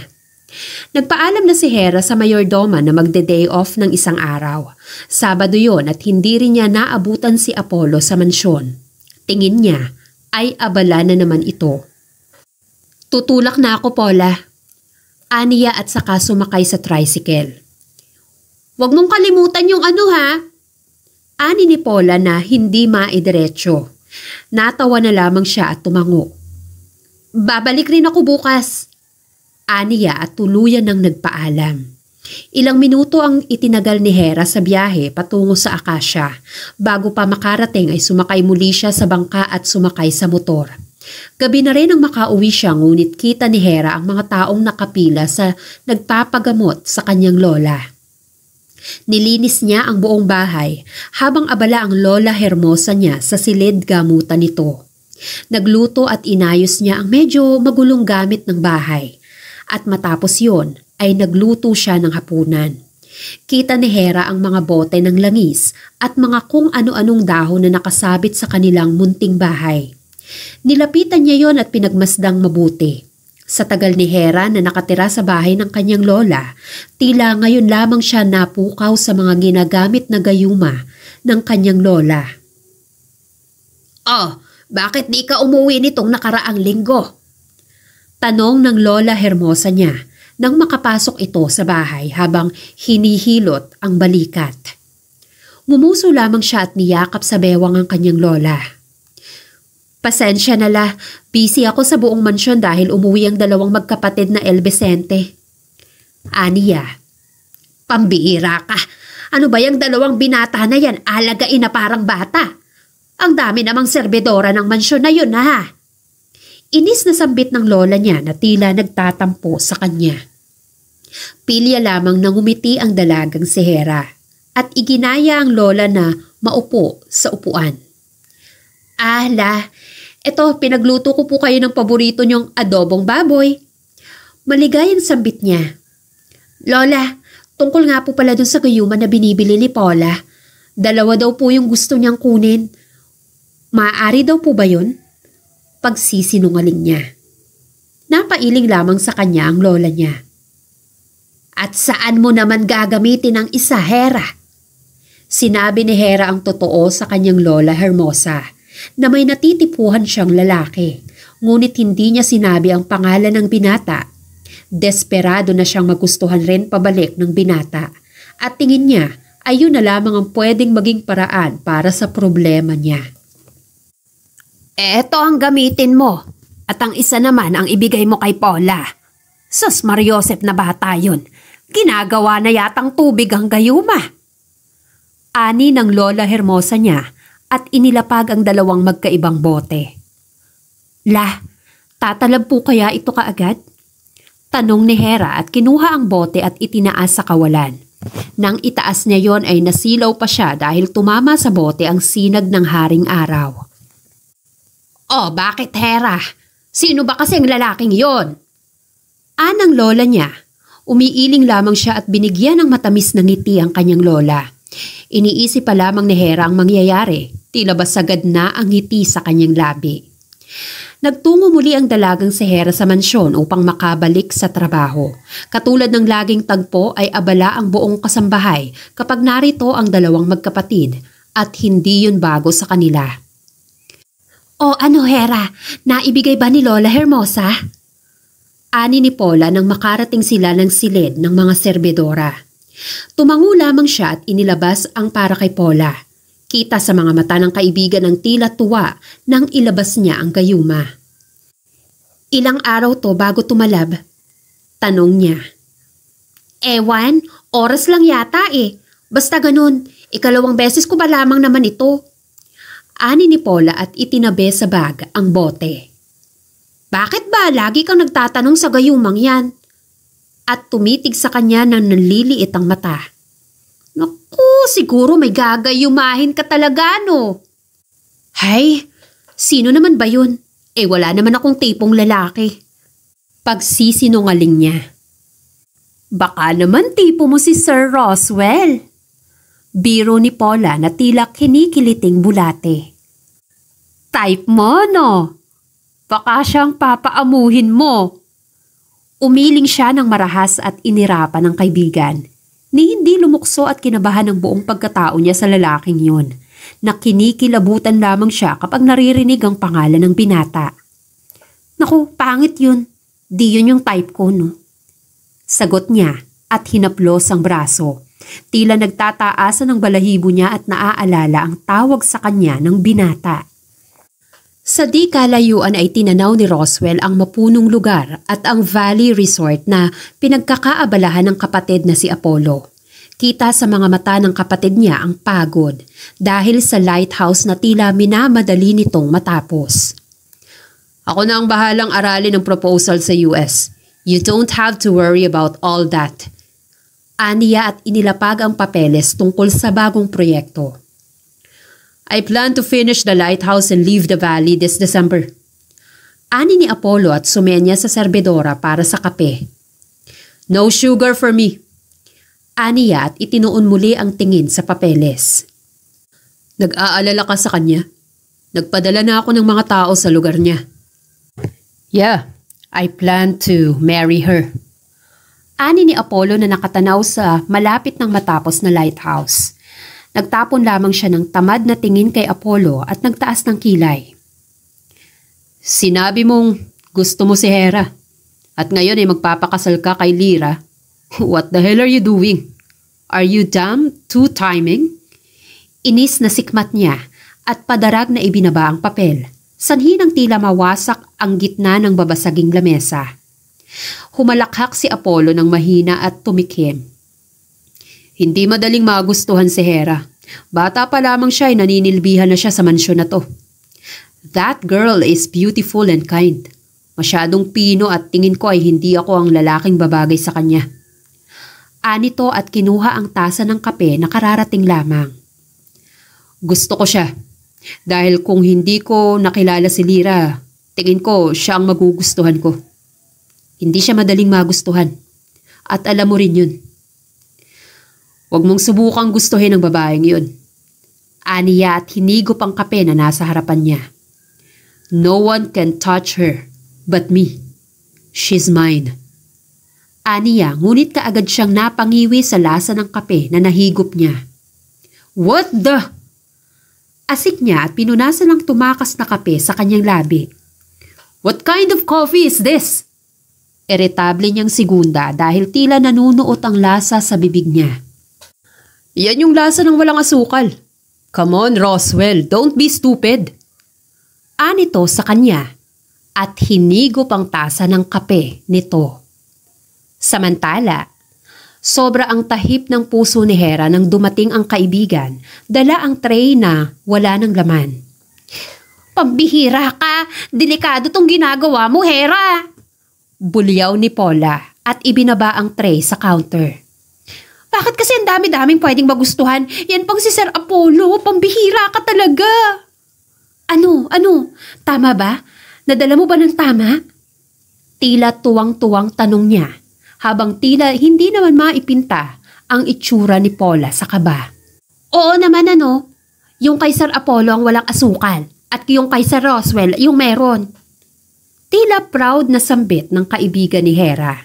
Nagpaalam na si Hera sa mayordoma na magde-day off ng isang araw. Sabado yon at hindi rin niya naabutan si Apollo sa mansyon. Tingin niya ay abala na naman ito. Tutulak na ako, Paula. Aniya at saka sumakay sa tricycle. Huwag mong kalimutan yung ano ha. Ani ni Paula na hindi maidiretso. Natawa na lamang siya at tumango. Babalik rin ako bukas. Aniya at tuluyan ng nagpaalam. Ilang minuto ang itinagal ni Hera sa biyahe patungo sa Akasya. Bago pa makarating ay sumakay muli siya sa bangka at sumakay sa motor. Gabi na rin ang makauwi siya ngunit kita ni Hera ang mga taong nakapila sa nagpapagamot sa kanyang lola. Nilinis niya ang buong bahay habang abala ang lola hermosa niya sa silid gamutan nito. Nagluto at inayos niya ang medyo magulong gamit ng bahay. At matapos yon ay nagluto siya ng hapunan. Kita ni Hera ang mga bote ng langis at mga kung ano-anong dahon na nakasabit sa kanilang munting bahay. Nilapitan niya yon at pinagmasdang mabuti. Sa tagal ni Hera na nakatira sa bahay ng kanyang lola, tila ngayon lamang siya napukaw sa mga ginagamit na gayuma ng kanyang lola. Oh, bakit di ka umuwi nitong nakaraang linggo? Tanong ng Lola Hermosa niya nang makapasok ito sa bahay habang hinihilot ang balikat. Mumuso lamang siya at niyakap sa bewang ang kanyang lola. Pasensya na la, busy ako sa buong mansyon dahil umuwi ang dalawang magkapatid na El Vicente. Aniya, pambihira ka! Ano ba yung dalawang binata na yan? Alagain na parang bata! Ang dami namang serbedora ng mansyon na yun ha. Inis na sambit ng lola niya na tila nagtatampo sa kanya. Pilya lamang nang umiti ang dalagang si Hera at iginaya ang lola na maupo sa upuan. Ala, la, eto pinagluto ko po kayo ng paborito niyong adobong baboy. Maligayang sambit niya. Lola, tungkol nga po pala dun sa gayuman na binibili ni Paula. Dalawa daw po yung gusto niyang kunin. Maaari daw po ba yun? Pagsisinungaling niya. Napailing lamang sa kanya ang lola niya. At saan mo naman gagamitin ang isa, Hera? Sinabi ni Hera ang totoo sa kanyang lola Hermosa na may natitipuhan siyang lalaki. Ngunit hindi niya sinabi ang pangalan ng binata. Desperado na siyang magustuhan rin pabalik ng binata. At tingin niya, ay ayun na lamang ang pwedeng maging paraan para sa problema niya. Eto ang gamitin mo at ang isa naman ang ibigay mo kay Paula. Sus Mariosep na bata yun. Ginagawa na yatang tubig ang gayuma. Ani ng Lola Hermosa niya at inilapag ang dalawang magkaibang bote. La, tatalab po kaya ito kaagad? Tanong ni Hera at kinuha ang bote at itinaas sa kawalan. Nang itaas niya yon ay nasilaw pa siya dahil tumama sa bote ang sinag ng haring araw. Oh, bakit Hera? Sino ba kasi ang lalaking yon? Anang lola niya. Umiiling lamang siya at binigyan ng matamis na ngiti ang kanyang lola. Iniisip pa lamang ni Hera ang mangyayari. Tila ba sagad na ang ngiti sa kanyang labi. Nagtungo muli ang dalagang si Hera sa mansyon upang makabalik sa trabaho. Katulad ng laging tagpo ay abala ang buong kasambahay kapag narito ang dalawang magkapatid at hindi yun bago sa kanila. O ano Hera, naibigay ba ni Lola Hermosa? Ani ni Paula nang makarating sila ng silid ng mga serbedora. Tumango lamang siya at inilabas ang para kay Paula. Kita sa mga mata ng kaibigan ng tila tuwa nang ilabas niya ang gayuma. Ilang araw to bago tumalab? Tanong niya. Ewan, oras lang yata eh. Basta ganun, ikalawang beses ko ba lamang naman ito? ani ni Paula at itinabi sa bag ang bote. Bakit ba lagi kang nagtatanong sa gayumang yan? At tumitig sa kanya ng naliliit ang mata. Naku, siguro may gagayumahin ka talaga no. Hay, sino naman ba yun? Eh wala naman akong tipong lalaki. Pagsisinungaling niya. Baka naman tipo mo si Sir Roswell. Biro ni Paula na tila kinikiliting bulate. Type mo, no? Baka siyang papaamuhin mo. Umiling siya ng marahas at inirapan ng kaibigan ni hindi lumukso at kinabahan ng buong pagkatao niya sa lalaking yun, na lamang siya kapag naririnig ang pangalan ng binata. Naku, pangit yun. Di yun yung type ko, no? Sagot niya at hinaplos ang braso Tila nagtataasa ng balahibo niya at naaalala ang tawag sa kanya ng binata. Sa di kalayuan ay tinanaw ni Roswell ang mapunong lugar at ang Valley Resort na pinagkakaabalahan ng kapatid na si Apollo. Kita sa mga mata ng kapatid niya ang pagod dahil sa lighthouse na tila minamadali nitong matapos. Ako na ang bahalang aralin ang proposal sa US. You don't have to worry about all that aniya at inilapag ang papeles tungkol sa bagong proyekto. I plan to finish the lighthouse and leave the valley this December. Ani ni Apollo at sumenya sa serbedora para sa kape. No sugar for me. Aniya at itinuon muli ang tingin sa papeles. Nag-aalala ka sa kanya? Nagpadala na ako ng mga tao sa lugar niya. Yeah, I plan to marry her ani ni Apollo na nakatanaw sa malapit ng matapos na lighthouse. Nagtapon lamang siya ng tamad na tingin kay Apollo at nagtaas ng kilay. Sinabi mong gusto mo si Hera at ngayon ay magpapakasal ka kay Lyra. What the hell are you doing? Are you dumb? two timing? Inis na sikmat niya at padarag na ibinaba ang papel. Sanhi nang tila mawasak ang gitna ng babasaging lamesa. Humalakhak si Apollo ng mahina at tumikim. Hindi madaling magustuhan si Hera. Bata pa lamang siya ay naninilbihan na siya sa mansyon na to. That girl is beautiful and kind. Masyadong pino at tingin ko ay hindi ako ang lalaking babagay sa kanya. Anito at kinuha ang tasa ng kape na kararating lamang. Gusto ko siya. Dahil kung hindi ko nakilala si Lira, tingin ko siya ang magugustuhan ko. Hindi siya madaling magustuhan. At alam mo rin yun. Huwag mong subukang gustuhin ang babaeng yun. Aniya at hinigop ang kape na nasa harapan niya. No one can touch her but me. She's mine. Aniya, ngunit kaagad siyang napangiwi sa lasa ng kape na nahigop niya. What the? Asik niya at pinunasan ng tumakas na kape sa kanyang labi. What kind of coffee is this? Eretable niyang sigunda dahil tila nanunuot ang lasa sa bibig niya. Yan yung lasa ng walang asukal. Come on, Roswell, don't be stupid. Anito sa kanya at hinigop pang tasa ng kape nito. Samantala, Sobra ang tahip ng puso ni Hera nang dumating ang kaibigan, dala ang tray na wala ng laman. Pambihira ka! Delikado tong ginagawa mo, Hera! Bulyaw ni Paula at ibinaba ang tray sa counter. Bakit kasi ang dami-daming pwedeng magustuhan? Yan pang si Sir Apollo, pambihira ka talaga. Ano, ano, tama ba? Nadala mo ba ng tama? Tila tuwang-tuwang tanong niya, habang tila hindi naman maipinta ang itsura ni Paula sa kaba. Oo naman ano, yung kay Sir Apollo ang walang asukal at yung kay Sir Roswell yung meron. Tila proud na sambit ng kaibigan ni Hera.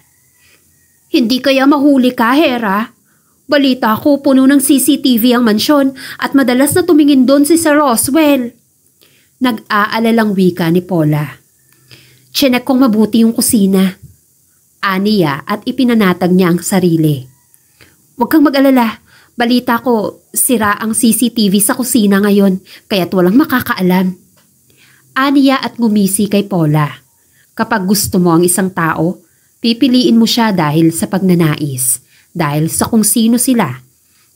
Hindi kaya mahuli ka, Hera? Balita ko puno ng CCTV ang mansyon at madalas na tumingin doon si Sir Roswell. Nag-aalalang wika ni Paula. Chinek kong mabuti yung kusina. Aniya at ipinanatag niya ang sarili. Huwag kang mag-alala. Balita ko, sira ang CCTV sa kusina ngayon, kaya't walang makakaalam. Aniya at ngumisi kay Paula. Kapag gusto mo ang isang tao, pipiliin mo siya dahil sa pagnanais, dahil sa kung sino sila.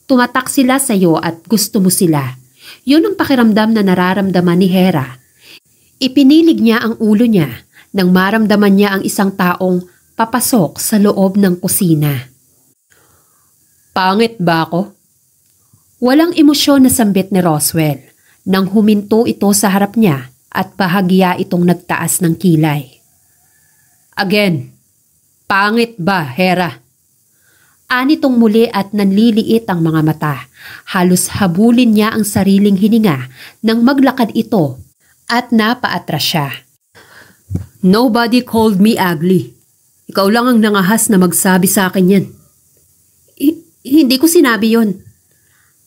Tumatak sila sa iyo at gusto mo sila. Yun ang pakiramdam na nararamdaman ni Hera. Ipinilig niya ang ulo niya nang maramdaman niya ang isang taong papasok sa loob ng kusina. Pangit ba ako? Walang emosyon na sambit ni Roswell nang huminto ito sa harap niya at bahagya itong nagtaas ng kilay. Again, pangit ba, Hera? Anitong muli at nanliliit ang mga mata. Halos habulin niya ang sariling hininga nang maglakad ito at napaatras siya. Nobody called me ugly. Ikaw lang ang nangahas na magsabi sa akin yan. I hindi ko sinabi yon.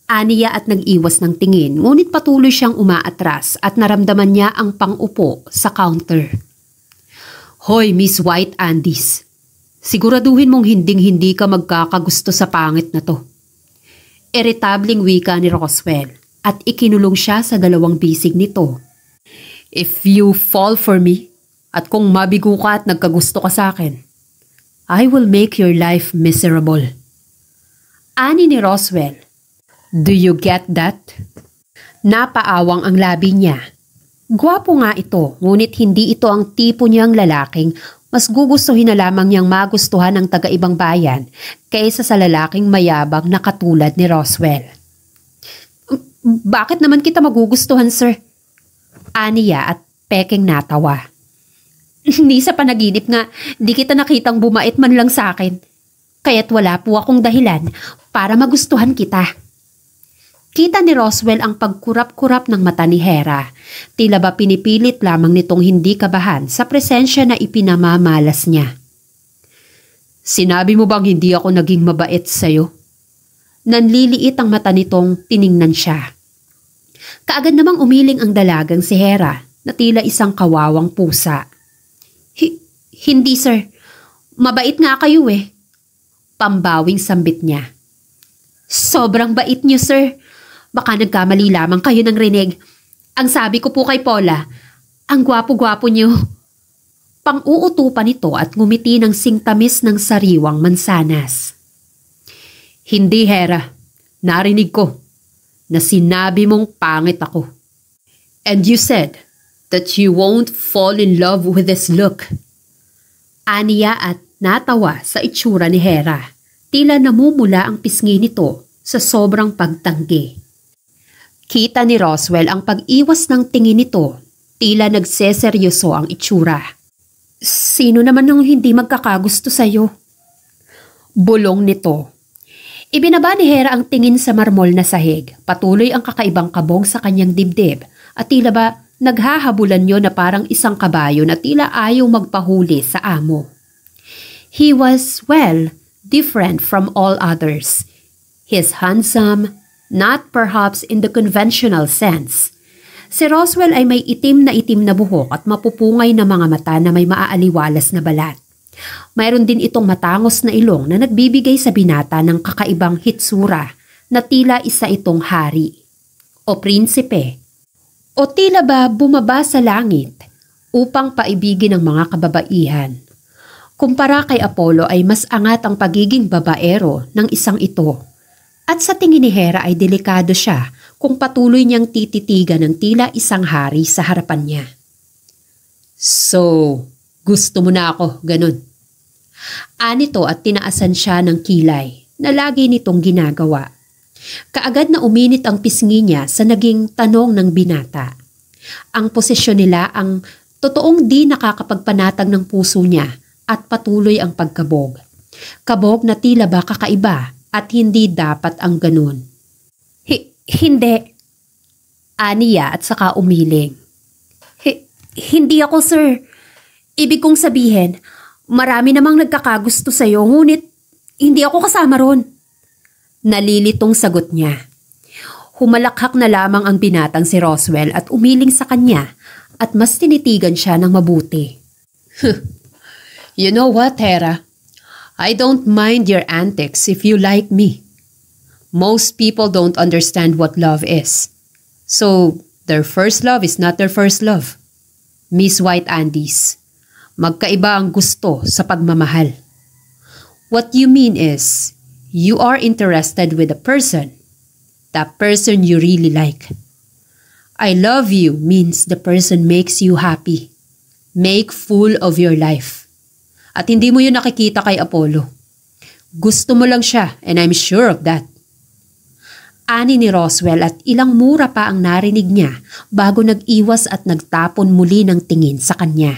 Aniya at nag-iwas ng tingin ngunit patuloy siyang umaatras at naramdaman niya ang pangupo sa counter. Hoy, Miss White Andes, siguraduhin mong hinding-hindi ka magkakagusto sa pangit na to. Irritabling wika ni Roswell at ikinulong siya sa dalawang bisig nito. If you fall for me, at kung mabigo ka at nagkagusto ka sa akin, I will make your life miserable. Ani ni Roswell, Do you get that? Napaawang ang labi niya Gwapo nga ito, ngunit hindi ito ang tipo niyang lalaking mas gugustuhin na lamang niyang magustuhan ng taga-ibang bayan kaysa sa lalaking mayabang na katulad ni Roswell. Um, bakit naman kita magugustuhan, sir? Aniya at peking natawa. Hindi sa panaginip nga, di kita nakitang bumait man lang sa akin. Kaya't wala po akong dahilan para magustuhan kita. Kita ni Roswell ang pagkurap-kurap ng mata ni Hera. Tila ba pinipilit lamang nitong hindi kabahan sa presensya na ipinamamalas niya. Sinabi mo bang hindi ako naging mabait sa'yo? Nanliliit ang mata nitong tiningnan siya. Kaagad namang umiling ang dalagang si Hera na tila isang kawawang pusa. hindi sir, mabait nga kayo eh. Pambawing sambit niya. Sobrang bait niyo sir. Baka nagkamali lamang kayo ng rinig. Ang sabi ko po kay Paula, ang gwapo-gwapo niyo. Pang-uutupan ito at ngumiti ng singtamis ng sariwang mansanas. Hindi, Hera. Narinig ko na sinabi mong pangit ako. And you said that you won't fall in love with this look. Aniya at natawa sa itsura ni Hera. Tila namumula ang pisngi nito sa sobrang pagtanggi. Kita ni Roswell ang pag-iwas ng tingin nito. Tila nagseseryoso ang itsura. Sino naman ang hindi magkakagusto sa'yo? Bulong nito. Ibinaba ni Hera ang tingin sa marmol na sahig. Patuloy ang kakaibang kabong sa kanyang dibdib at tila ba naghahabulan niyo na parang isang kabayo na tila ayaw magpahuli sa amo. He was, well, different from all others. His handsome, not perhaps in the conventional sense. Si Roswell ay may itim na itim na buhok at mapupungay na mga mata na may maaaliwalas na balat. Mayroon din itong matangos na ilong na nagbibigay sa binata ng kakaibang hitsura na tila isa itong hari o prinsipe. O tila ba bumaba sa langit upang paibigin ang mga kababaihan. Kumpara kay Apollo ay mas angat ang pagiging babaero ng isang ito. At sa tingin ni Hera ay delikado siya kung patuloy niyang tititigan ng tila isang hari sa harapan niya. So, gusto mo na ako, ganun. Anito at tinaasan siya ng kilay na lagi nitong ginagawa. Kaagad na uminit ang pisngi niya sa naging tanong ng binata. Ang posisyon nila ang totoong di nakakapagpanatag ng puso niya at patuloy ang pagkabog. Kabog na tila ba kakaiba at hindi dapat ang ganun. hindi. Aniya at saka umiling. hindi ako sir. Ibig kong sabihin, marami namang nagkakagusto sa'yo ngunit hindi ako kasama ron. Nalilitong sagot niya. Humalakhak na lamang ang binatang si Roswell at umiling sa kanya at mas tinitigan siya ng mabuti. you know what, Hera? I don't mind your antics if you like me. Most people don't understand what love is. So, their first love is not their first love. Miss White Andes, magkaiba ang gusto sa pagmamahal. What you mean is, you are interested with a person, that person you really like. I love you means the person makes you happy, make full of your life. At hindi mo yun nakikita kay Apollo. Gusto mo lang siya and I'm sure of that. Ani ni Roswell at ilang mura pa ang narinig niya bago nag-iwas at nagtapon muli ng tingin sa kanya.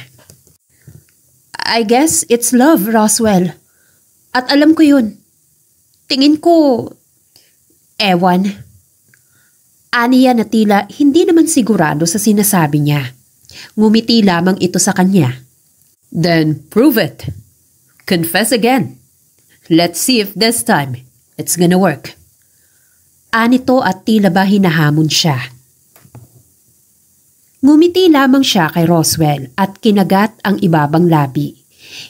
I guess it's love, Roswell. At alam ko yun. Tingin ko... Ewan. Aniya na tila hindi naman sigurado sa sinasabi niya. Ngumiti lamang ito sa kanya. Then prove it. Confess again. Let's see if this time it's gonna work. Anito at tila ba hinahamon siya. Ngumiti lamang siya kay Roswell at kinagat ang ibabang labi.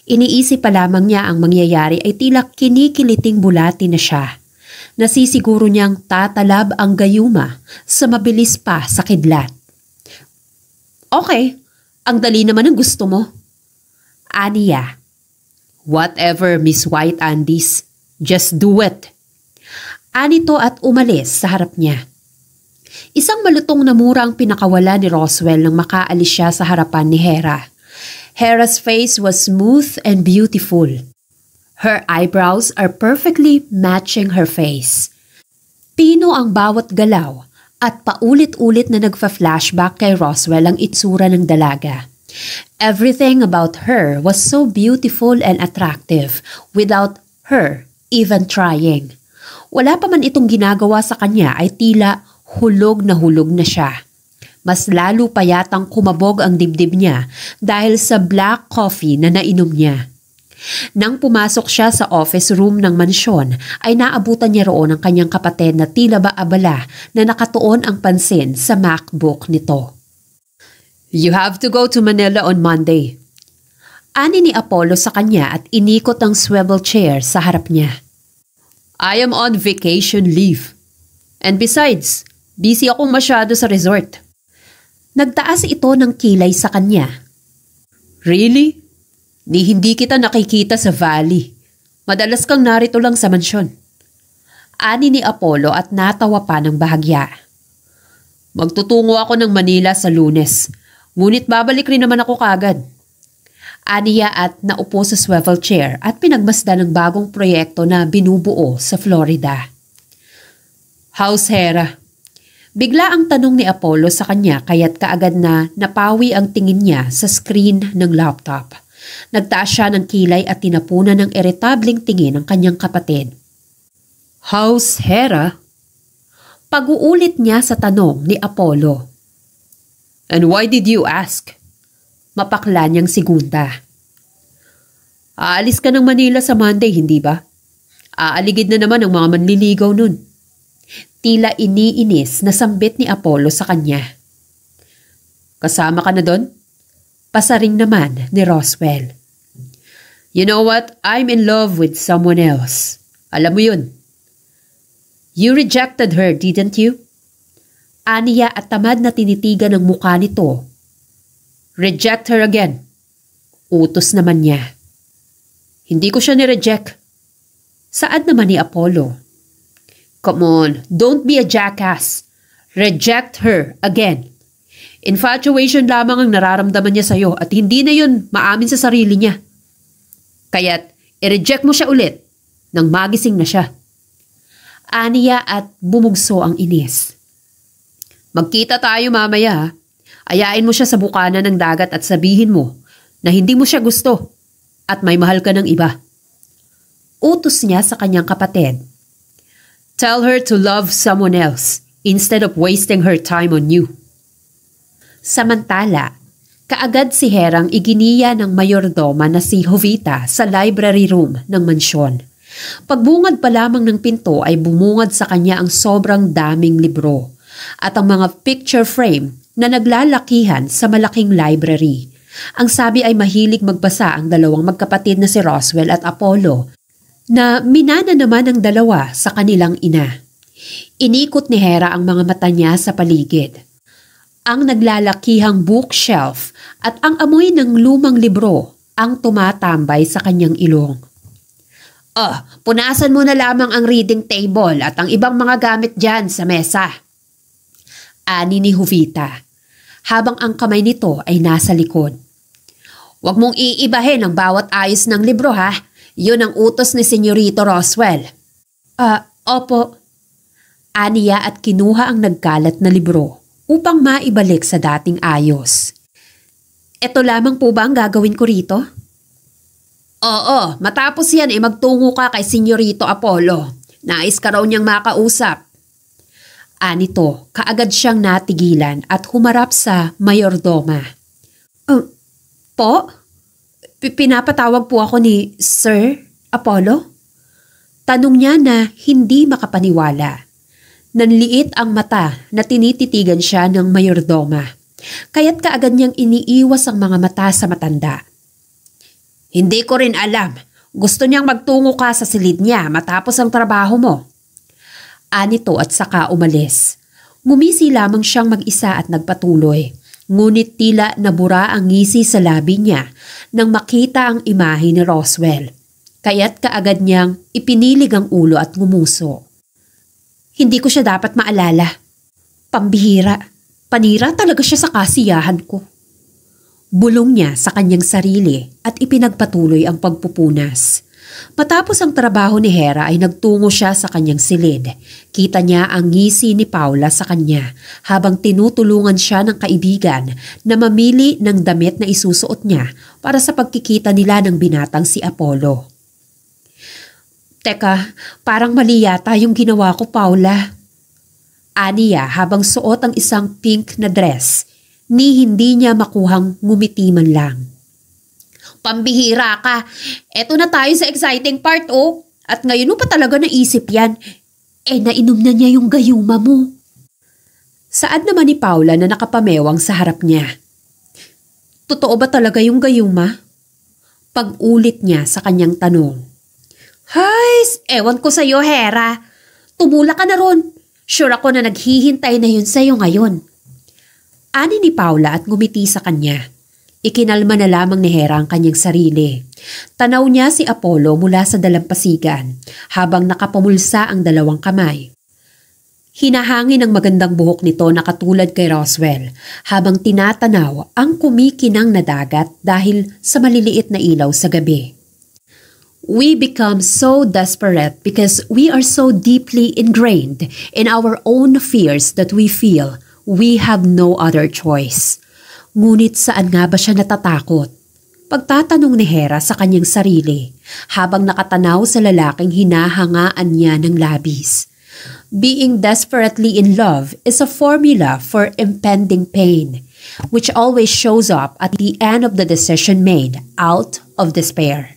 Iniisip pa lamang niya ang mangyayari ay tila kinikiliting bulati na siya. Nasisiguro niyang tatalab ang gayuma sa mabilis pa sa kidlat. Okay, ang dali naman ng gusto mo. Adia. Whatever, Miss White Andes, just do it. Anito at umalis sa harap niya. Isang malutong na murang pinakawala ni Roswell nang makaalis siya sa harapan ni Hera. Hera's face was smooth and beautiful. Her eyebrows are perfectly matching her face. Pino ang bawat galaw at paulit-ulit na nagfa-flashback kay Roswell ang itsura ng dalaga. Everything about her was so beautiful and attractive without her even trying. Wala pa man itong ginagawa sa kanya ay tila hulog na hulog na siya. Mas lalo pa yatang kumabog ang dibdib niya dahil sa black coffee na nainom niya. Nang pumasok siya sa office room ng mansyon, ay naabutan niya roon ang kanyang kapatid na tila ba abala na nakatuon ang pansin sa MacBook nito. You have to go to Manila on Monday. Ani ni Apollo sa kanya at inikot ang swivel chair sa harap niya. I am on vacation leave. And besides, busy ako masyado sa resort. Nagtaas ito ng kilay sa kanya. Really? Ni hindi kita nakikita sa valley. Madalas kang narito lang sa mansyon. Ani ni Apollo at natawa pa ng bahagya. Magtutungo ako ng Manila sa lunes Ngunit babalik rin naman ako kagad. Aniya at naupo sa swivel chair at pinagmasda ng bagong proyekto na binubuo sa Florida. House Hera. Bigla ang tanong ni Apollo sa kanya kaya't kaagad na napawi ang tingin niya sa screen ng laptop. Nagtaas siya ng kilay at tinapunan ng irritabling tingin ng kanyang kapatid. House Hera? Pag-uulit niya sa tanong ni Apollo. And why did you ask? Mapakla niyang sigunda. Aalis ka ng Manila sa Monday, hindi ba? Aaligid na naman ang mga manliligaw nun. Tila iniinis na sambit ni Apollo sa kanya. Kasama ka na doon? Pasaring naman ni Roswell. You know what? I'm in love with someone else. Alam mo yun. You rejected her, didn't you? Aniya at tamad na tinitigan ang mukha nito. Reject her again. Utos naman niya. Hindi ko siya ni-reject. Saad naman ni Apollo? Come on, don't be a jackass. Reject her again. Infatuation lamang ang nararamdaman niya sa'yo at hindi na yun maamin sa sarili niya. Kaya't i-reject mo siya ulit nang magising na siya. Aniya at bumugso ang inis. Magkita tayo mamaya ha. Ayain mo siya sa bukana ng dagat at sabihin mo na hindi mo siya gusto at may mahal ka ng iba. Utos niya sa kanyang kapatid. Tell her to love someone else instead of wasting her time on you. Samantala, kaagad si Herang iginiya ng mayordoma na si Jovita sa library room ng mansyon. Pagbungad pa lamang ng pinto ay bumungad sa kanya ang sobrang daming libro at ang mga picture frame na naglalakihan sa malaking library. Ang sabi ay mahilig magbasa ang dalawang magkapatid na si Roswell at Apollo na minana naman ang dalawa sa kanilang ina. Inikot ni Hera ang mga mata niya sa paligid. Ang naglalakihang bookshelf at ang amoy ng lumang libro ang tumatambay sa kanyang ilong. Oh, punasan mo na lamang ang reading table at ang ibang mga gamit dyan sa mesa ani ni Jovita, habang ang kamay nito ay nasa likod. Huwag mong iibahin ang bawat ayos ng libro ha. Yun ang utos ni Senyorito Roswell. Ah, uh, opo. Aniya at kinuha ang nagkalat na libro upang maibalik sa dating ayos. Ito lamang po ba ang gagawin ko rito? Oo, matapos yan ay eh, magtungo ka kay Senyorito Apollo. Nais ka raw niyang makausap. Anito, ah, kaagad siyang natigilan at humarap sa mayordoma. Uh, po? P Pinapatawag po ako ni Sir Apollo? Tanong niya na hindi makapaniwala. Nanliit ang mata na tinititigan siya ng mayordoma. Kaya't kaagad niyang iniiwas ang mga mata sa matanda. Hindi ko rin alam. Gusto niyang magtungo ka sa silid niya matapos ang trabaho mo. Anito at saka umalis. Gumisi lamang siyang mag-isa at nagpatuloy. Ngunit tila nabura ang ngisi sa labi niya nang makita ang imahe ni Roswell. Kaya't kaagad niyang ipinilig ang ulo at ngumuso. Hindi ko siya dapat maalala. Pambihira. Panira talaga siya sa kasiyahan ko. Bulong niya sa kanyang sarili at ipinagpatuloy ang pagpupunas. Patapos ang trabaho ni Hera ay nagtungo siya sa kanyang silid. Kita niya ang ngisi ni Paula sa kanya habang tinutulungan siya ng kaibigan na mamili ng damit na isusuot niya para sa pagkikita nila ng binatang si Apollo. Teka, parang mali yata yung ginawa ko, Paula. Aniya habang suot ang isang pink na dress, ni hindi niya makuhang ngumiti man lang. Pambihira ka. Eto na tayo sa exciting part, oh. At ngayon mo oh, pa talaga naisip yan. Eh, nainom na niya yung gayuma mo. Saad naman ni Paula na nakapamewang sa harap niya. Totoo ba talaga yung gayuma? Pag-ulit niya sa kanyang tanong. Hay, ewan ko sa'yo, Hera. Tumula ka na ron. Sure ako na naghihintay na yun sa'yo ngayon. Ani ni Paula at ngumiti sa kanya. Ikinalma na lamang ni Hera ang kanyang sarili. Tanaw niya si Apollo mula sa dalampasigan habang nakapamulsa ang dalawang kamay. Hinahangin ang magandang buhok nito na katulad kay Roswell habang tinatanaw ang kumikinang na dagat dahil sa maliliit na ilaw sa gabi. We become so desperate because we are so deeply ingrained in our own fears that we feel we have no other choice. Ngunit saan nga ba siya natatakot? Pagtatanong ni Hera sa kanyang sarili habang nakatanaw sa lalaking hinahangaan niya ng labis. Being desperately in love is a formula for impending pain which always shows up at the end of the decision made out of despair.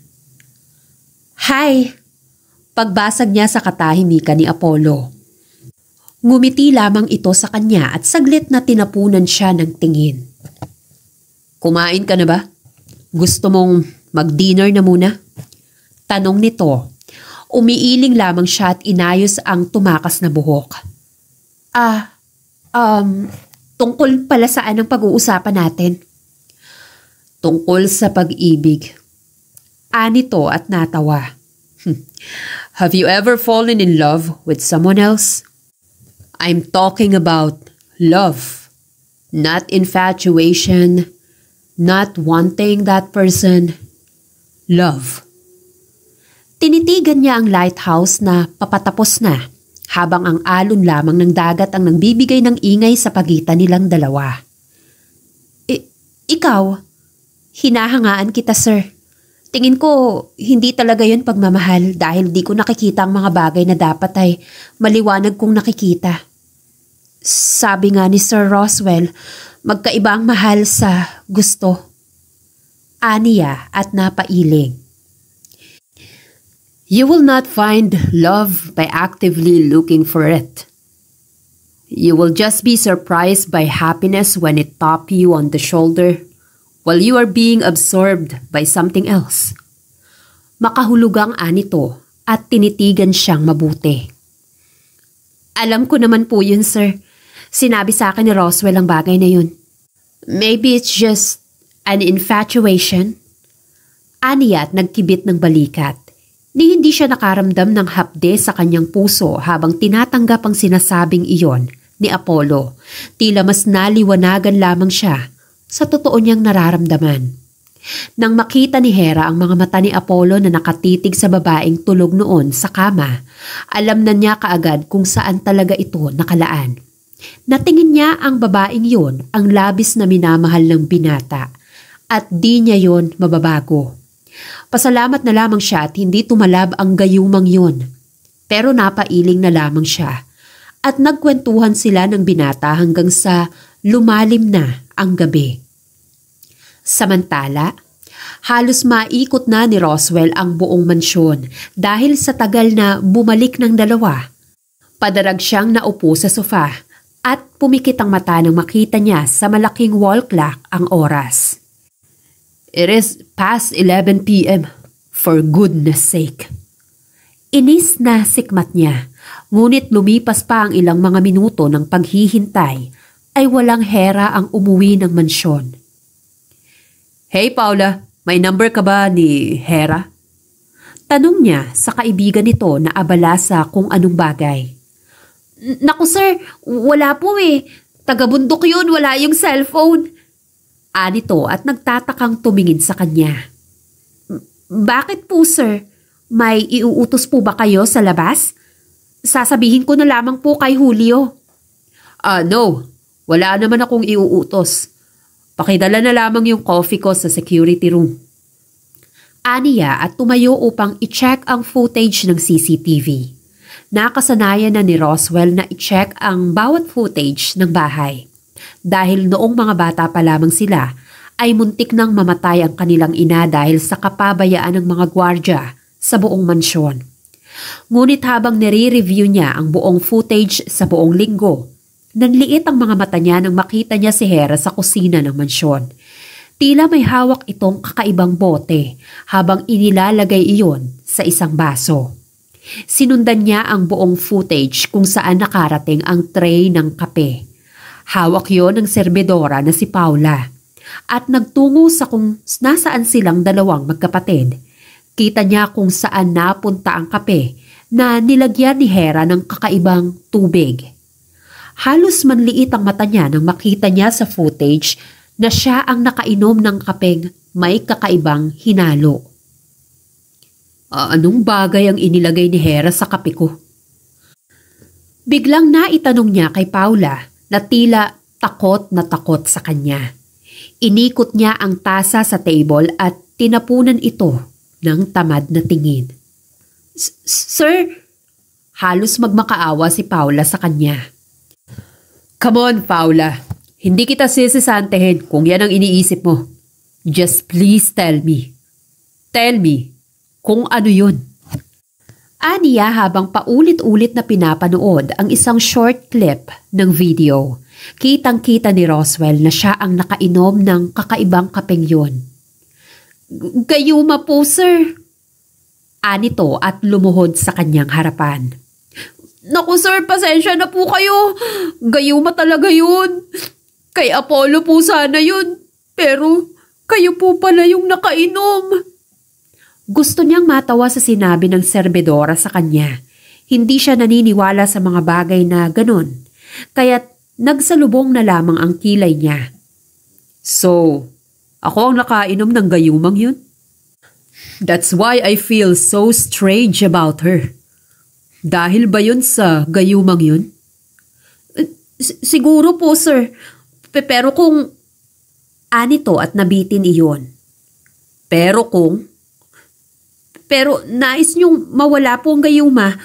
Hi! Pagbasag niya sa katahimikan ni Apollo. Ngumiti lamang ito sa kanya at saglit na tinapunan siya ng tingin. Kumain ka na ba? Gusto mong mag-dinner na muna? Tanong nito. Umiiling lamang siya at inayos ang tumakas na buhok. Ah, um, tungkol pala saan ang pag-uusapan natin? Tungkol sa pag-ibig. Anito ah, at natawa. Hmm. Have you ever fallen in love with someone else? I'm talking about love, not infatuation, not wanting that person, love. Tinitigan niya ang lighthouse na papatapos na habang ang alon lamang ng dagat ang nagbibigay ng ingay sa pagitan nilang dalawa. I- ikaw, hinahangaan kita sir. Tingin ko, hindi talaga yon pagmamahal dahil di ko nakikita ang mga bagay na dapat ay maliwanag kong nakikita. Sabi nga ni Sir Roswell, magkaiba ang mahal sa gusto. Aniya at napailing. You will not find love by actively looking for it. You will just be surprised by happiness when it taps you on the shoulder while you are being absorbed by something else. Makahulugang anito at tinitigan siyang mabuti. Alam ko naman po yun, sir. Sinabi sa akin ni Roswell ang bagay na yun. Maybe it's just an infatuation? Aniya at nagkibit ng balikat. Ni hindi siya nakaramdam ng hapde sa kanyang puso habang tinatanggap ang sinasabing iyon ni Apollo. Tila mas naliwanagan lamang siya sa totoo niyang nararamdaman. Nang makita ni Hera ang mga mata ni Apollo na nakatitig sa babaeng tulog noon sa kama, alam na niya kaagad kung saan talaga ito nakalaan. Natingin niya ang babaeng yun ang labis na minamahal ng binata at di niya yon mababago. Pasalamat na lamang siya at hindi tumalab ang gayumang yon. Pero napailing na lamang siya at nagkwentuhan sila ng binata hanggang sa lumalim na ang gabi. Samantala, halos maikot na ni Roswell ang buong mansyon dahil sa tagal na bumalik ng dalawa. Padarag siyang naupo sa sofa at pumikit ang mata nang makita niya sa malaking wall clock ang oras. It is past 11 p.m. For goodness sake. Inis na sikmat niya, ngunit lumipas pa ang ilang mga minuto ng paghihintay ay walang hera ang umuwi ng mansyon. Hey Paula, may number ka ba ni Hera? Tanong niya sa kaibigan nito na abala sa kung anong bagay. Naku sir, wala po eh. Tagabundok yun, wala yung cellphone. Anito at nagtatakang tumingin sa kanya. Bakit po sir? May iuutos po ba kayo sa labas? Sasabihin ko na lamang po kay Julio. Ah, uh, no. Wala naman akong iuutos. Pakidala na lamang yung coffee ko sa security room. Aniya at tumayo upang i-check ang footage ng CCTV nakasanayan na ni Roswell na i-check ang bawat footage ng bahay. Dahil noong mga bata pa lamang sila, ay muntik nang mamatay ang kanilang ina dahil sa kapabayaan ng mga gwardya sa buong mansyon. Ngunit habang nire-review niya ang buong footage sa buong linggo, nanliit ang mga mata niya nang makita niya si Hera sa kusina ng mansyon. Tila may hawak itong kakaibang bote habang inilalagay iyon sa isang baso. Sinundan niya ang buong footage kung saan nakarating ang tray ng kape. Hawak yon ng serbedora na si Paula at nagtungo sa kung nasaan silang dalawang magkapatid. Kita niya kung saan napunta ang kape na nilagyan ni Hera ng kakaibang tubig. Halos manliit ang mata niya nang makita niya sa footage na siya ang nakainom ng kapeng may kakaibang hinalo. Ah, anong bagay ang inilagay ni Hera sa kape ko? Biglang naitanong niya kay Paula na tila takot na takot sa kanya. Inikot niya ang tasa sa table at tinapunan ito ng tamad na tingin. Sir! Halos magmakaawa si Paula sa kanya. Come on, Paula. Hindi kita sisisantehin kung yan ang iniisip mo. Just please tell me. Tell me kung ano yun. Aniya habang paulit-ulit na pinapanood ang isang short clip ng video. Kitang-kita ni Roswell na siya ang nakainom ng kakaibang kapeng yun. Gayuma po, sir. Anito at lumuhod sa kanyang harapan. Naku, sir, pasensya na po kayo. Gayuma talaga yun. Kay Apollo po sana yun. Pero kayo po pala yung nakainom. Gusto niyang matawa sa sinabi ng serbedora sa kanya. Hindi siya naniniwala sa mga bagay na ganon. Kaya't nagsalubong na lamang ang kilay niya. So, ako ang nakainom ng gayumang yun? That's why I feel so strange about her. Dahil ba yun sa gayumang yun? Eh, siguro po, sir. pero kung... Anito at nabitin iyon. Pero kung pero nais niyong mawala po ang gayuma,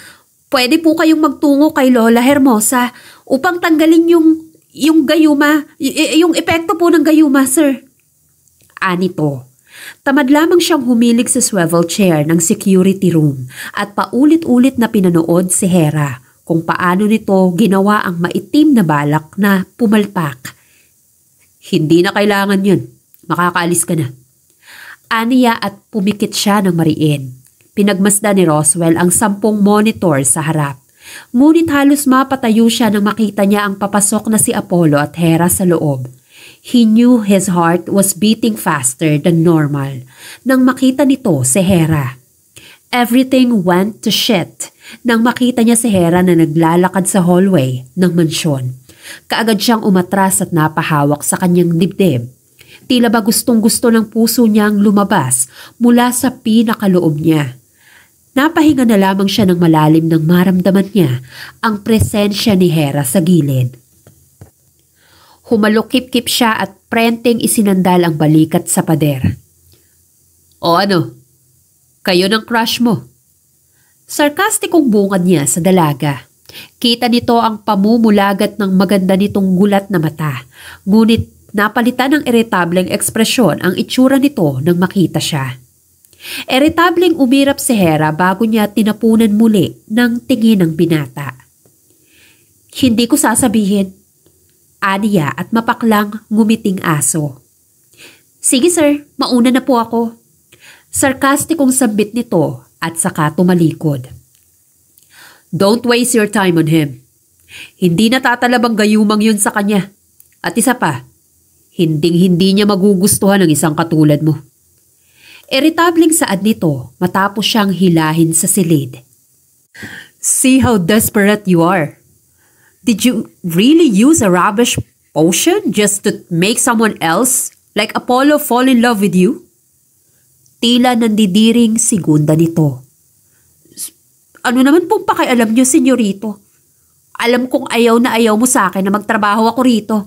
pwede po kayong magtungo kay Lola Hermosa upang tanggalin yung, yung gayuma, yung epekto po ng gayuma, sir. Ani po. Tamad lamang siyang humilig sa swivel chair ng security room at paulit-ulit na pinanood si Hera kung paano nito ginawa ang maitim na balak na pumalpak. Hindi na kailangan yun. Makakaalis ka na aniya at pumikit siya ng mariin. Pinagmasda ni Roswell ang sampung monitor sa harap. Ngunit halos mapatayo siya nang makita niya ang papasok na si Apollo at Hera sa loob. He knew his heart was beating faster than normal nang makita nito si Hera. Everything went to shit nang makita niya si Hera na naglalakad sa hallway ng mansyon. Kaagad siyang umatras at napahawak sa kanyang dibdib. Tila ba gustong-gusto ng puso niyang lumabas mula sa pinakaloob niya. Napahinga na lamang siya ng malalim nang maramdaman niya ang presensya ni Hera sa gilid. humalukip kip siya at prenteng isinandal ang balikat sa pader. O ano? Kayo ng crush mo? Sarkastikong bungad niya sa dalaga. Kita nito ang pamumulagat ng maganda nitong gulat na mata, ngunit Napalitan ng iritableng ekspresyon ang itsura nito nang makita siya. Iritableng umirap si Hera bago niya tinapunan muli ng tingin ng binata. Hindi ko sasabihin. Aniya at mapaklang ngumiting aso. Sige sir, mauna na po ako. Sarkastikong sabit nito at saka tumalikod. Don't waste your time on him. Hindi natatalabang gayumang yun sa kanya. At isa pa, Hinding-hindi niya magugustuhan ang isang katulad mo. Irritabling saad nito matapos siyang hilahin sa silid. See how desperate you are. Did you really use a rubbish potion just to make someone else, like Apollo, fall in love with you? Tila nandidiring sigunda nito. Ano naman pong pakialam niyo, senyorito? Alam kong ayaw na ayaw mo sa akin na magtrabaho ako rito.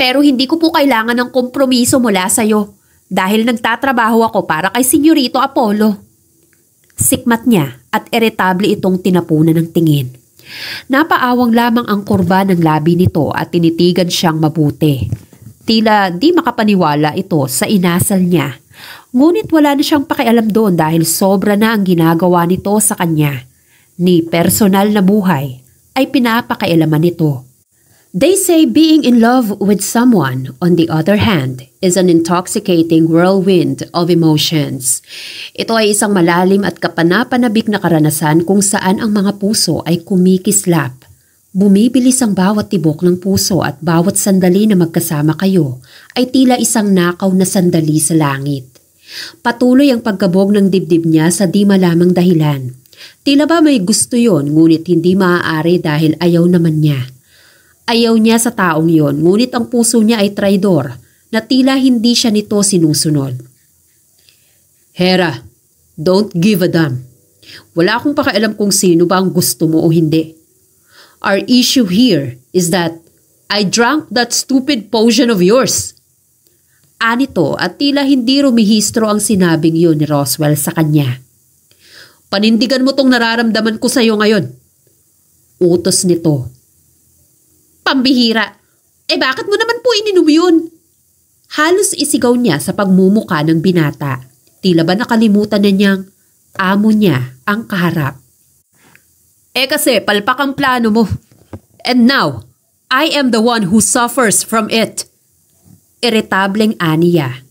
Pero hindi ko po kailangan ng kompromiso mula sa'yo dahil nagtatrabaho ako para kay Senyorito Apollo. Sikmat niya at eretable itong tinapunan ng tingin. Napaawang lamang ang kurba ng labi nito at tinitigan siyang mabuti. Tila di makapaniwala ito sa inasal niya. Ngunit wala na siyang pakialam doon dahil sobra na ang ginagawa nito sa kanya. Ni personal na buhay ay pinapakailaman nito. They say being in love with someone, on the other hand, is an intoxicating whirlwind of emotions. Ito ay isang malalim at kapanapanabik na karanasan kung saan ang mga puso ay kumikislap. Bumibilis ang bawat tibok ng puso at bawat sandali na magkasama kayo ay tila isang nakaw na sandali sa langit. Patuloy ang pagkabog ng dibdib niya sa di malamang dahilan. Tila ba may gusto yon ngunit hindi maaari dahil ayaw naman niya. Ayaw niya sa taong yon, ngunit ang puso niya ay traidor na tila hindi siya nito sinusunod. Hera, don't give a damn. Wala akong pakialam kung sino ba ang gusto mo o hindi. Our issue here is that I drank that stupid potion of yours. Anito at tila hindi rumihistro ang sinabing yun ni Roswell sa kanya. Panindigan mo tong nararamdaman ko sa iyo ngayon. Utos nito Pambihira! Eh bakit mo naman po ininom yun? Halos isigaw niya sa pagmumuka ng binata. Tila ba nakalimutan na niyang amo niya ang kaharap. Eh kasi palpak ang plano mo. And now, I am the one who suffers from it. Irritableng aniya.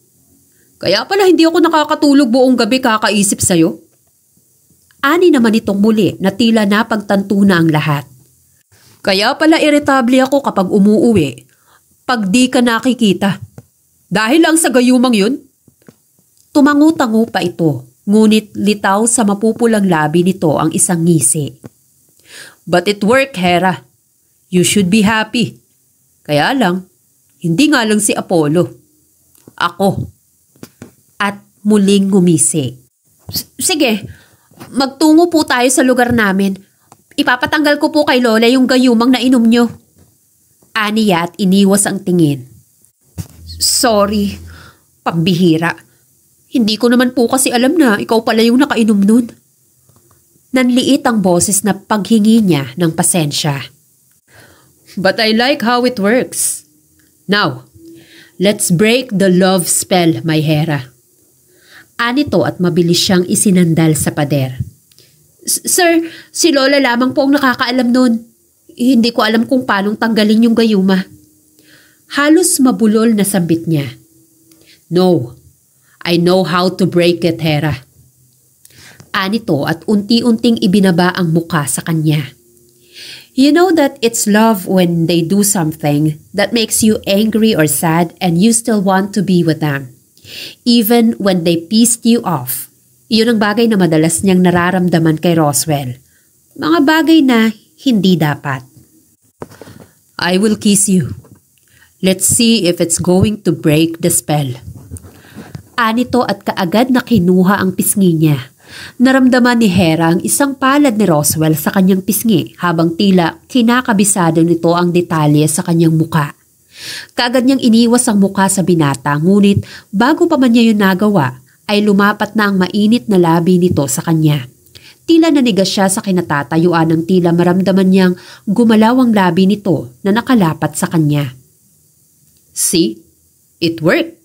Kaya pala hindi ako nakakatulog buong gabi kakaisip sa'yo. Ani naman itong muli na tila napagtanto na ang lahat. Kaya pala iritable ako kapag umuuwi. Pag di ka nakikita. Dahil lang sa gayumang yun. Tumangu-tangu pa ito, ngunit litaw sa mapupulang labi nito ang isang ngisi. But it work, Hera. You should be happy. Kaya lang, hindi nga lang si Apollo. Ako. At muling ngumisi. S Sige, magtungo po tayo sa lugar namin Ipapatanggal ko po kay Lola yung gayumang na inom nyo. Aniya at iniwas ang tingin. Sorry, pambihira. Hindi ko naman po kasi alam na ikaw pala yung nakainom nun. Nanliit ang boses na paghingi niya ng pasensya. But I like how it works. Now, let's break the love spell, my Hera. Anito at mabilis siyang isinandal sa pader. Sir, si Lola lamang po ang nakakaalam nun. Hindi ko alam kung paano tanggalin yung gayuma. Halos mabulol na sambit niya. No, I know how to break it, Hera. Anito at unti-unting ibinaba ang muka sa kanya. You know that it's love when they do something that makes you angry or sad and you still want to be with them, even when they pissed you off. Iyon ang bagay na madalas niyang nararamdaman kay Roswell. Mga bagay na hindi dapat. I will kiss you. Let's see if it's going to break the spell. Anito at kaagad na kinuha ang pisngi niya. Naramdaman ni Hera ang isang palad ni Roswell sa kanyang pisngi habang tila kinakabisado nito ang detalye sa kanyang muka. Kaagad niyang iniwas ang muka sa binata ngunit bago pa man niya yun nagawa, ay lumapat na ang mainit na labi nito sa kanya. Tila naniga siya sa kinatatayuan ng tila maramdaman niyang gumalaw ang labi nito na nakalapat sa kanya. See? It worked.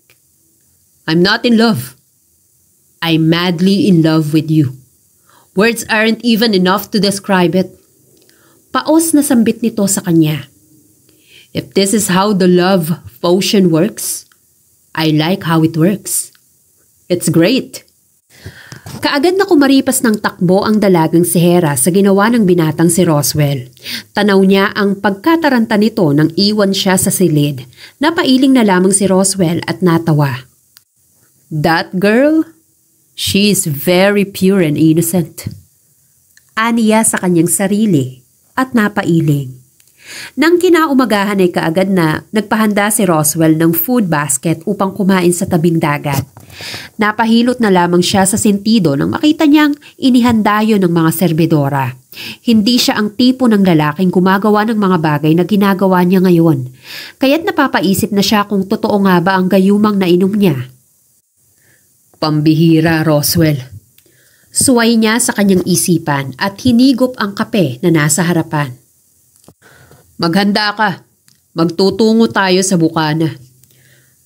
I'm not in love. I'm madly in love with you. Words aren't even enough to describe it. Paos na sambit nito sa kanya. If this is how the love potion works, I like how it works. It's great! Kaagad na kumaripas ng takbo ang dalagang si Hera sa ginawa ng binatang si Roswell. Tanaw niya ang pagkataranta nito nang iwan siya sa silid. Napailing na lamang si Roswell at natawa. That girl? She is very pure and innocent. Aniya sa kanyang sarili at napailing. Nang kinaumagahan ay kaagad na nagpahanda si Roswell ng food basket upang kumain sa tabing dagat. Napahilot na lamang siya sa sentido nang makita niyang inihanda yon ng mga serbedora. Hindi siya ang tipo ng lalaking gumagawa ng mga bagay na ginagawa niya ngayon. Kaya't napapaisip na siya kung totoo nga ba ang gayumang nainom niya. Pambihira, Roswell. Suway niya sa kanyang isipan at hinigop ang kape na nasa harapan. Maghanda ka. Magtutungo tayo sa bukana.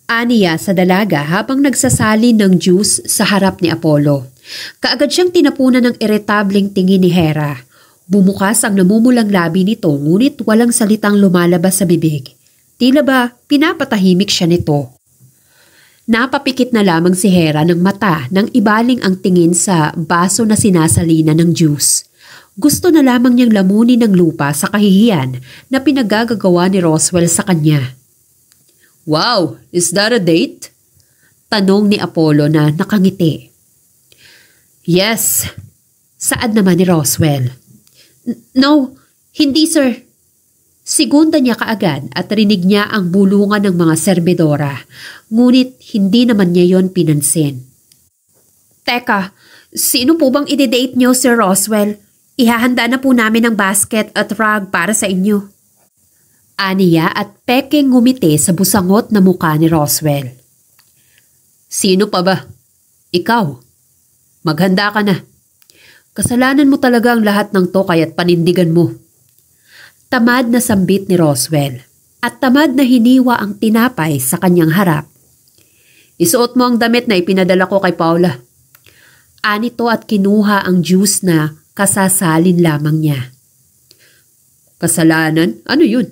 Aniya sa dalaga habang nagsasali ng juice sa harap ni Apollo. Kaagad siyang tinapunan ng iritableng tingin ni Hera. Bumukas ang namumulang labi nito ngunit walang salitang lumalabas sa bibig. Tila ba pinapatahimik siya nito. Napapikit na lamang si Hera ng mata nang ibaling ang tingin sa baso na sinasalina ng juice. Gusto na lamang niyang lamunin ng lupa sa kahihiyan na pinagagagawa ni Roswell sa kanya. Wow, is that a date? Tanong ni Apollo na nakangiti. Yes, saad naman ni Roswell. no, hindi sir. Sigunda niya kaagad at rinig niya ang bulungan ng mga serbedora, ngunit hindi naman niya yon pinansin. Teka, sino po bang ide-date niyo, Sir Roswell? Ihahanda na po namin ang basket at rug para sa inyo. Aniya at Peke ngumiti sa busangot na mukha ni Roswell. Sino pa ba? Ikaw. Maghanda ka na. Kasalanan mo talaga ang lahat ng to kaya't panindigan mo. Tamad na sambit ni Roswell at tamad na hiniwa ang tinapay sa kanyang harap. Isuot mo ang damit na ipinadala ko kay Paula. Anito at kinuha ang juice na Kasasalin lamang niya. Kasalanan? Ano yun?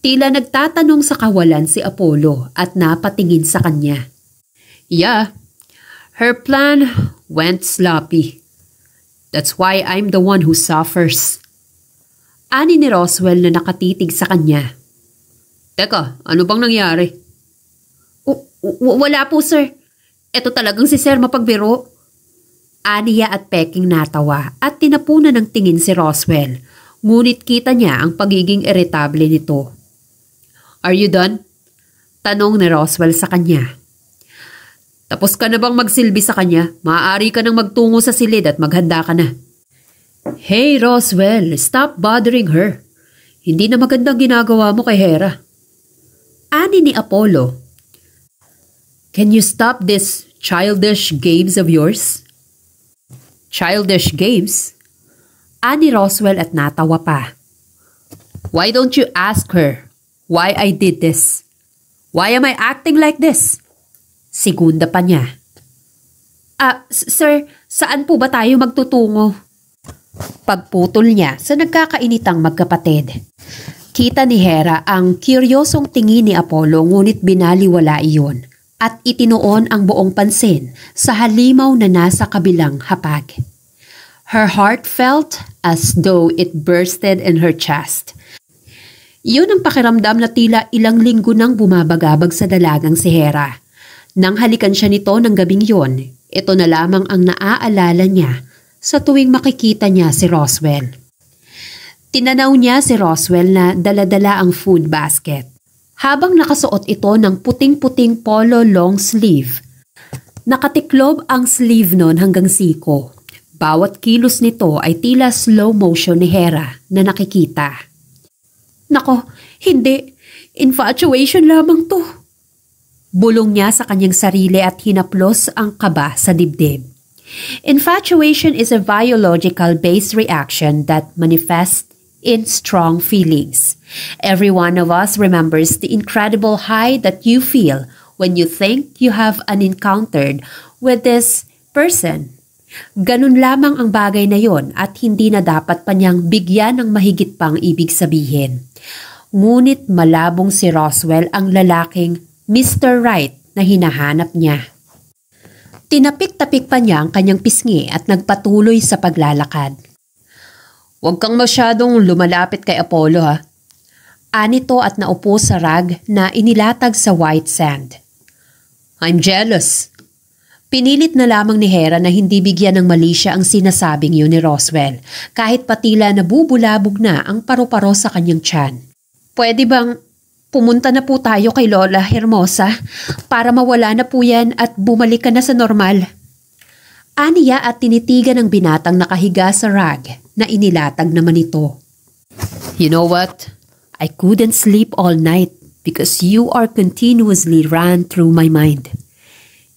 Tila nagtatanong sa kawalan si Apollo at napatingin sa kanya. Yeah, her plan went sloppy. That's why I'm the one who suffers. Ani ni Roswell na nakatitig sa kanya. Teka, ano bang nangyari? O, wala po sir. Ito talagang si sir mapagbiro. Aniya at Peking natawa at tinapunan ng tingin si Roswell. Ngunit kita niya ang pagiging irritable nito. Are you done? Tanong ni Roswell sa kanya. Tapos ka na bang magsilbi sa kanya? Maaari ka nang magtungo sa silid at maghanda ka na. Hey Roswell, stop bothering her. Hindi na magandang ginagawa mo kay Hera. Ani ni Apollo. Can you stop this childish games of yours? Childish games? Ani Roswell at natawa pa. Why don't you ask her why I did this? Why am I acting like this? Segunda pa niya. Ah, sir, saan po ba tayo magtutungo? Pagputol niya sa nagkakainitang magkapatid. Kita ni Hera ang kiryosong tingin ni Apollo ngunit binaliwala iyon at itinuon ang buong pansin sa halimaw na nasa kabilang hapag. Her heart felt as though it bursted in her chest. Yun ang pakiramdam na tila ilang linggo nang bumabagabag sa dalagang si Hera. Nang halikan siya nito ng gabing yon, ito na lamang ang naaalala niya sa tuwing makikita niya si Roswell. Tinanaw niya si Roswell na daladala ang food basket habang nakasuot ito ng puting-puting polo long sleeve. Nakatiklob ang sleeve noon hanggang siko. Bawat kilos nito ay tila slow motion ni Hera na nakikita. Nako, hindi. Infatuation lamang to. Bulong niya sa kanyang sarili at hinaplos ang kaba sa dibdib. Infatuation is a biological-based reaction that manifests in strong feelings. Every one of us remembers the incredible high that you feel when you think you have an encounter with this person. Ganun lamang ang bagay na yon at hindi na dapat pa niyang bigyan ng mahigit pang ibig sabihin. Ngunit malabong si Roswell ang lalaking Mr. Right na hinahanap niya. Tinapik-tapik pa niya ang kanyang pisngi at nagpatuloy sa paglalakad. Huwag kang masyadong lumalapit kay Apollo ha. Anito at naupo sa rag na inilatag sa white sand. I'm jealous. Pinilit na lamang ni Hera na hindi bigyan ng malisya ang sinasabing yun ni Roswell, kahit patila nabubulabog na ang paru-paro sa kanyang tiyan. Pwede bang pumunta na po tayo kay Lola Hermosa para mawala na po yan at bumalik ka na sa normal? Aniya at tinitigan ng binatang nakahiga sa rag na inilatag naman ito. You know what? I couldn't sleep all night because you are continuously ran through my mind.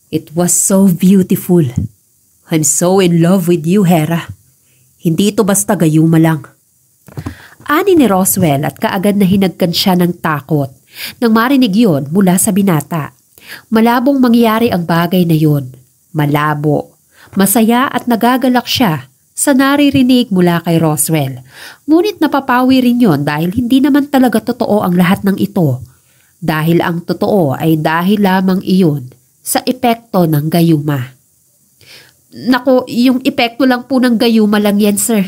It was so beautiful. I'm so in love with you, Hera. Hindi ito basta gayuma lang. Ani ni Roswell at kaagad na hinagkan siya ng takot nang marinig yon mula sa binata. Malabong mangyari ang bagay na yon. Malabo. Masaya at nagagalak siya sa naririnig mula kay Roswell. Ngunit napapawi rin yon dahil hindi naman talaga totoo ang lahat ng ito. Dahil ang totoo ay dahil lamang iyon sa epekto ng gayuma. Nako, yung epekto lang po ng gayuma lang yan, sir.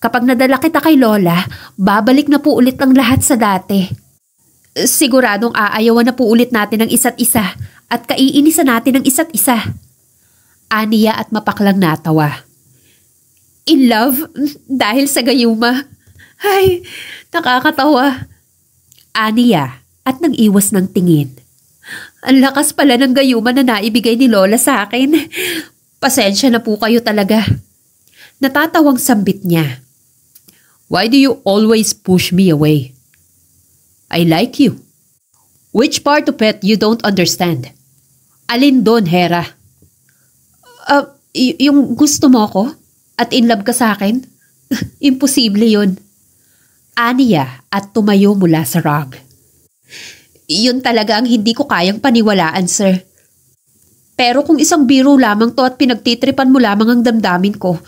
Kapag nadala kita kay Lola, babalik na po ulit ang lahat sa dati. Siguradong aayawan na po ulit natin ang isa't isa at kaiinisan natin ang isa't isa. Aniya at mapaklang natawa in love dahil sa gayuma. Ay, nakakatawa. Aniya at nag-iwas ng tingin. Ang lakas pala ng gayuma na naibigay ni Lola sa akin. Pasensya na po kayo talaga. Natatawang sambit niya. Why do you always push me away? I like you. Which part of it you don't understand? Alin doon, Hera? Uh, yung gusto mo ako? at in love ka sa akin? Imposible yon. Aniya at tumayo mula sa rug. Yun talaga ang hindi ko kayang paniwalaan, sir. Pero kung isang biro lamang to at pinagtitripan mo lamang ang damdamin ko,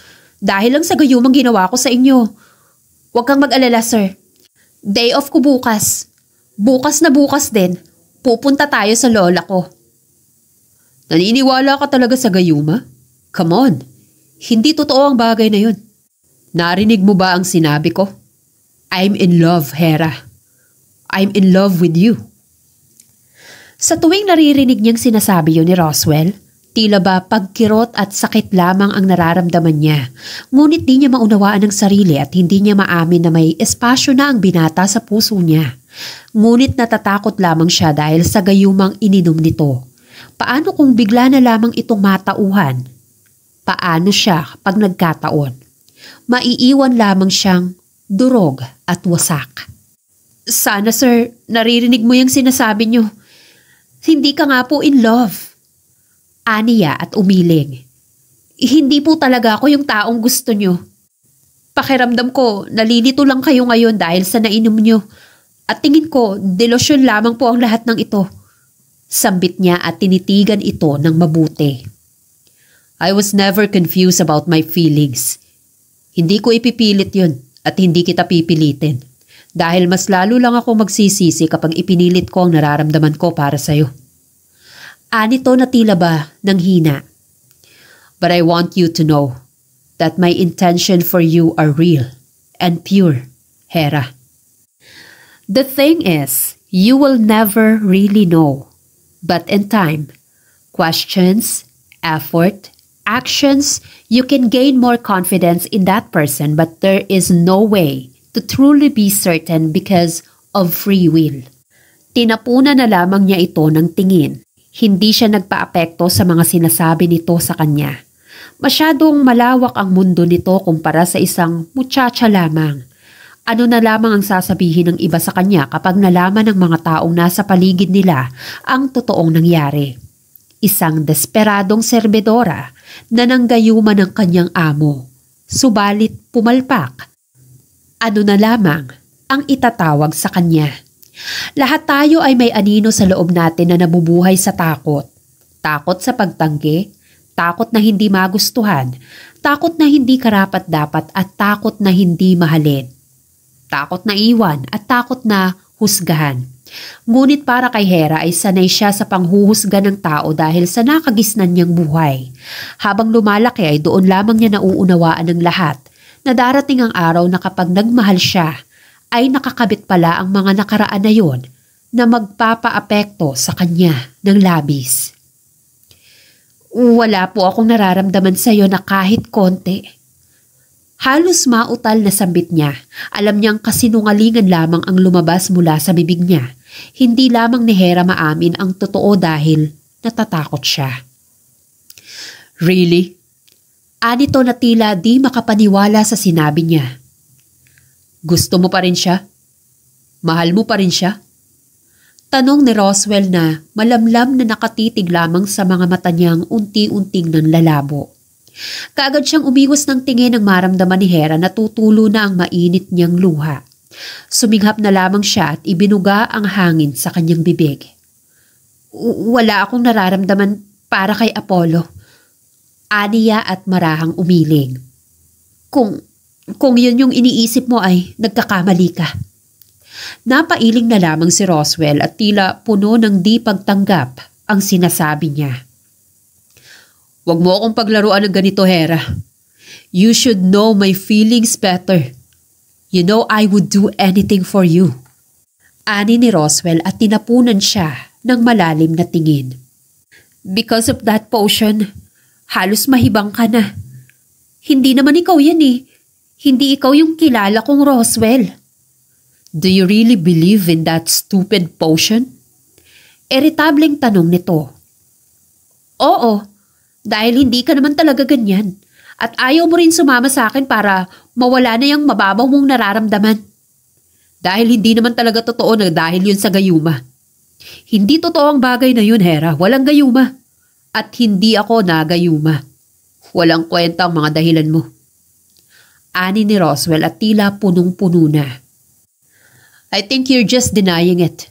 dahil lang sa gayumang ginawa ko sa inyo. Huwag kang mag-alala, sir. Day off ko bukas. Bukas na bukas din, pupunta tayo sa lola ko. Naniniwala ka talaga sa gayuma? Come on. Hindi totoo ang bagay na yun. Narinig mo ba ang sinabi ko? I'm in love, Hera. I'm in love with you. Sa tuwing naririnig niyang sinasabi yun ni Roswell, tila ba pagkirot at sakit lamang ang nararamdaman niya. Ngunit di niya maunawaan ang sarili at hindi niya maamin na may espasyo na ang binata sa puso niya. Ngunit natatakot lamang siya dahil sa gayumang ininom nito. Paano kung bigla na lamang itong matauhan paano siya pag nagkataon. Maiiwan lamang siyang durog at wasak. Sana sir, naririnig mo yung sinasabi niyo. Hindi ka nga po in love. Aniya at umiling. Hindi po talaga ako yung taong gusto niyo. Pakiramdam ko, nalilito lang kayo ngayon dahil sa nainom niyo. At tingin ko, delosyon lamang po ang lahat ng ito. Sambit niya at tinitigan ito ng mabuti. I was never confused about my feelings. Hindi ko ipipilit yun at hindi kita pipilitin. Dahil mas lalo lang ako magsisisi kapag ipinilit ko ang nararamdaman ko para sa'yo. Anito na tila ba ng hina? But I want you to know that my intention for you are real and pure, Hera. The thing is, you will never really know. But in time, questions, effort, actions, you can gain more confidence in that person, but there is no way to truly be certain because of free will. Tinapunan na lamang niya ito ng tingin. Hindi siya nagpaapekto sa mga sinasabi nito sa kanya. Masyadong malawak ang mundo nito kumpara sa isang muchacha lamang. Ano na lamang ang sasabihin ng iba sa kanya kapag nalaman ng mga taong nasa paligid nila ang totoong nangyari isang desperadong serbedora na nanggayuma ng kanyang amo, subalit pumalpak. Ano na lamang ang itatawag sa kanya. Lahat tayo ay may anino sa loob natin na nabubuhay sa takot. Takot sa pagtanggi, takot na hindi magustuhan, takot na hindi karapat-dapat at takot na hindi mahalin. Takot na iwan at takot na husgahan. Ngunit para kay Hera ay sanay siya sa panghuhusga ng tao dahil sa nakagisnan niyang buhay. Habang lumalaki ay doon lamang niya nauunawaan ng lahat na darating ang araw na kapag nagmahal siya ay nakakabit pala ang mga nakaraan na yon na magpapaapekto sa kanya ng labis. Wala po akong nararamdaman sa iyo na kahit konti. Halos mautal na sambit niya. Alam niyang kasinungalingan lamang ang lumabas mula sa bibig niya. Hindi lamang ni Hera maamin ang totoo dahil natatakot siya. Really? Anito na tila di makapaniwala sa sinabi niya. Gusto mo pa rin siya? Mahal mo pa rin siya? Tanong ni Roswell na malamlam na nakatitig lamang sa mga mata niyang unti-unting nang lalabo. Kaagad siyang umiwas ng tingin ng maramdaman ni Hera na tutulo na ang mainit niyang luha. Sumighap na lamang siya at ibinuga ang hangin sa kanyang bibig. Wala akong nararamdaman para kay Apollo. Aniya at marahang umiling. Kung, kung yun yung iniisip mo ay nagkakamali ka. Napailing na lamang si Roswell at tila puno ng di pagtanggap ang sinasabi niya. Huwag mo akong paglaruan ng ganito, Hera. You should know my feelings better. You know I would do anything for you. Ani ni Roswell at tinapunan siya ng malalim na tingin. Because of that potion, halos mahibang ka na. Hindi naman ikaw yan eh. Hindi ikaw yung kilala kong Roswell. Do you really believe in that stupid potion? Eritableng tanong nito. Oo. Oo, dahil hindi ka naman talaga ganyan. At ayaw mo rin sumama sa akin para mawala na yung mababaw mong nararamdaman. Dahil hindi naman talaga totoo na dahil yun sa gayuma. Hindi totoo ang bagay na yun, Hera. Walang gayuma. At hindi ako nagayuma. Walang kwenta ang mga dahilan mo. Ani ni Roswell at tila punong-puno na. I think you're just denying it.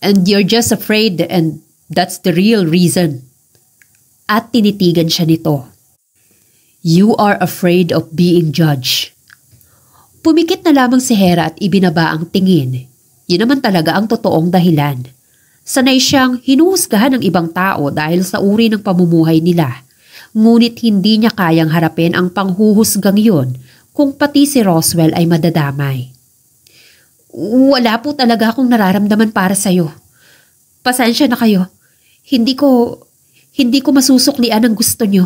And you're just afraid and that's the real reason at tinitigan siya nito. You are afraid of being judged. Pumikit na lamang si Hera at ibinaba ang tingin. Yun naman talaga ang totoong dahilan. Sanay siyang hinuhusgahan ng ibang tao dahil sa uri ng pamumuhay nila. Ngunit hindi niya kayang harapin ang panghuhusgang yun kung pati si Roswell ay madadamay. Wala po talaga akong nararamdaman para sa'yo. Pasensya na kayo. Hindi ko hindi ko masusuklian ang gusto niyo.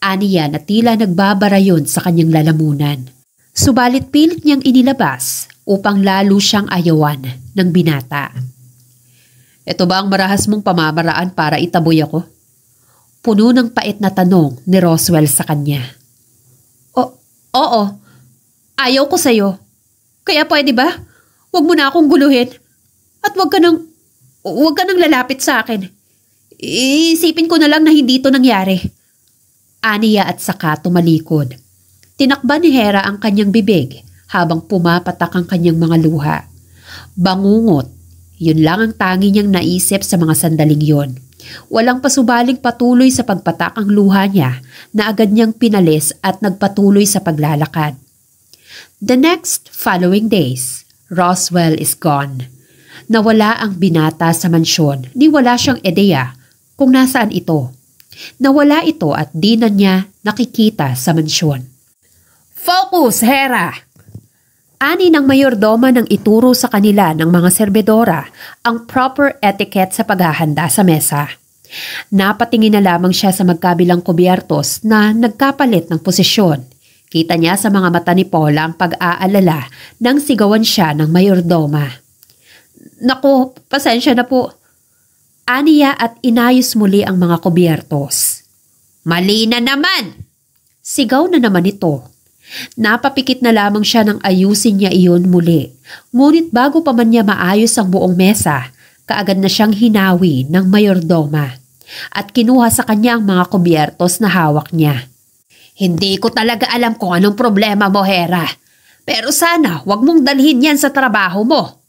Aniya na tila nagbabara yon sa kanyang lalamunan. Subalit pilit niyang inilabas upang lalo siyang ayawan ng binata. Ito ba ang marahas mong pamamaraan para itaboy ako? Puno ng pait na tanong ni Roswell sa kanya. O, oo, ayaw ko sa'yo. Kaya pwede ba? Huwag mo na akong guluhin. At huwag ka nang, huwag ka nang lalapit sa akin. Iisipin ko na lang na hindi ito nangyari. Aniya at saka tumalikod. Tinakba ni Hera ang kanyang bibig habang pumapatak ang kanyang mga luha. Bangungot, yun lang ang tangi niyang naisip sa mga sandaling yon. Walang pasubaling patuloy sa pagpatak ang luha niya na agad niyang pinalis at nagpatuloy sa paglalakad. The next following days, Roswell is gone. Nawala ang binata sa mansyon, ni wala siyang ideya kung nasaan ito. Nawala ito at di na niya nakikita sa mansyon. Focus, Hera! Ani ng mayordoma nang ituro sa kanila ng mga serbedora ang proper etiquette sa paghahanda sa mesa. Napatingin na lamang siya sa magkabilang kubyertos na nagkapalit ng posisyon. Kita niya sa mga mata ni Paula ang pag-aalala nang sigawan siya ng mayordoma. Naku, pasensya na po. Aniya at inayos muli ang mga kubyertos. Mali na naman! Sigaw na naman ito. Napapikit na lamang siya nang ayusin niya iyon muli. Ngunit bago pa man niya maayos ang buong mesa, kaagad na siyang hinawi ng mayordoma at kinuha sa kanya ang mga kubyertos na hawak niya. Hindi ko talaga alam kung anong problema mo, Hera. Pero sana wag mong dalhin yan sa trabaho mo.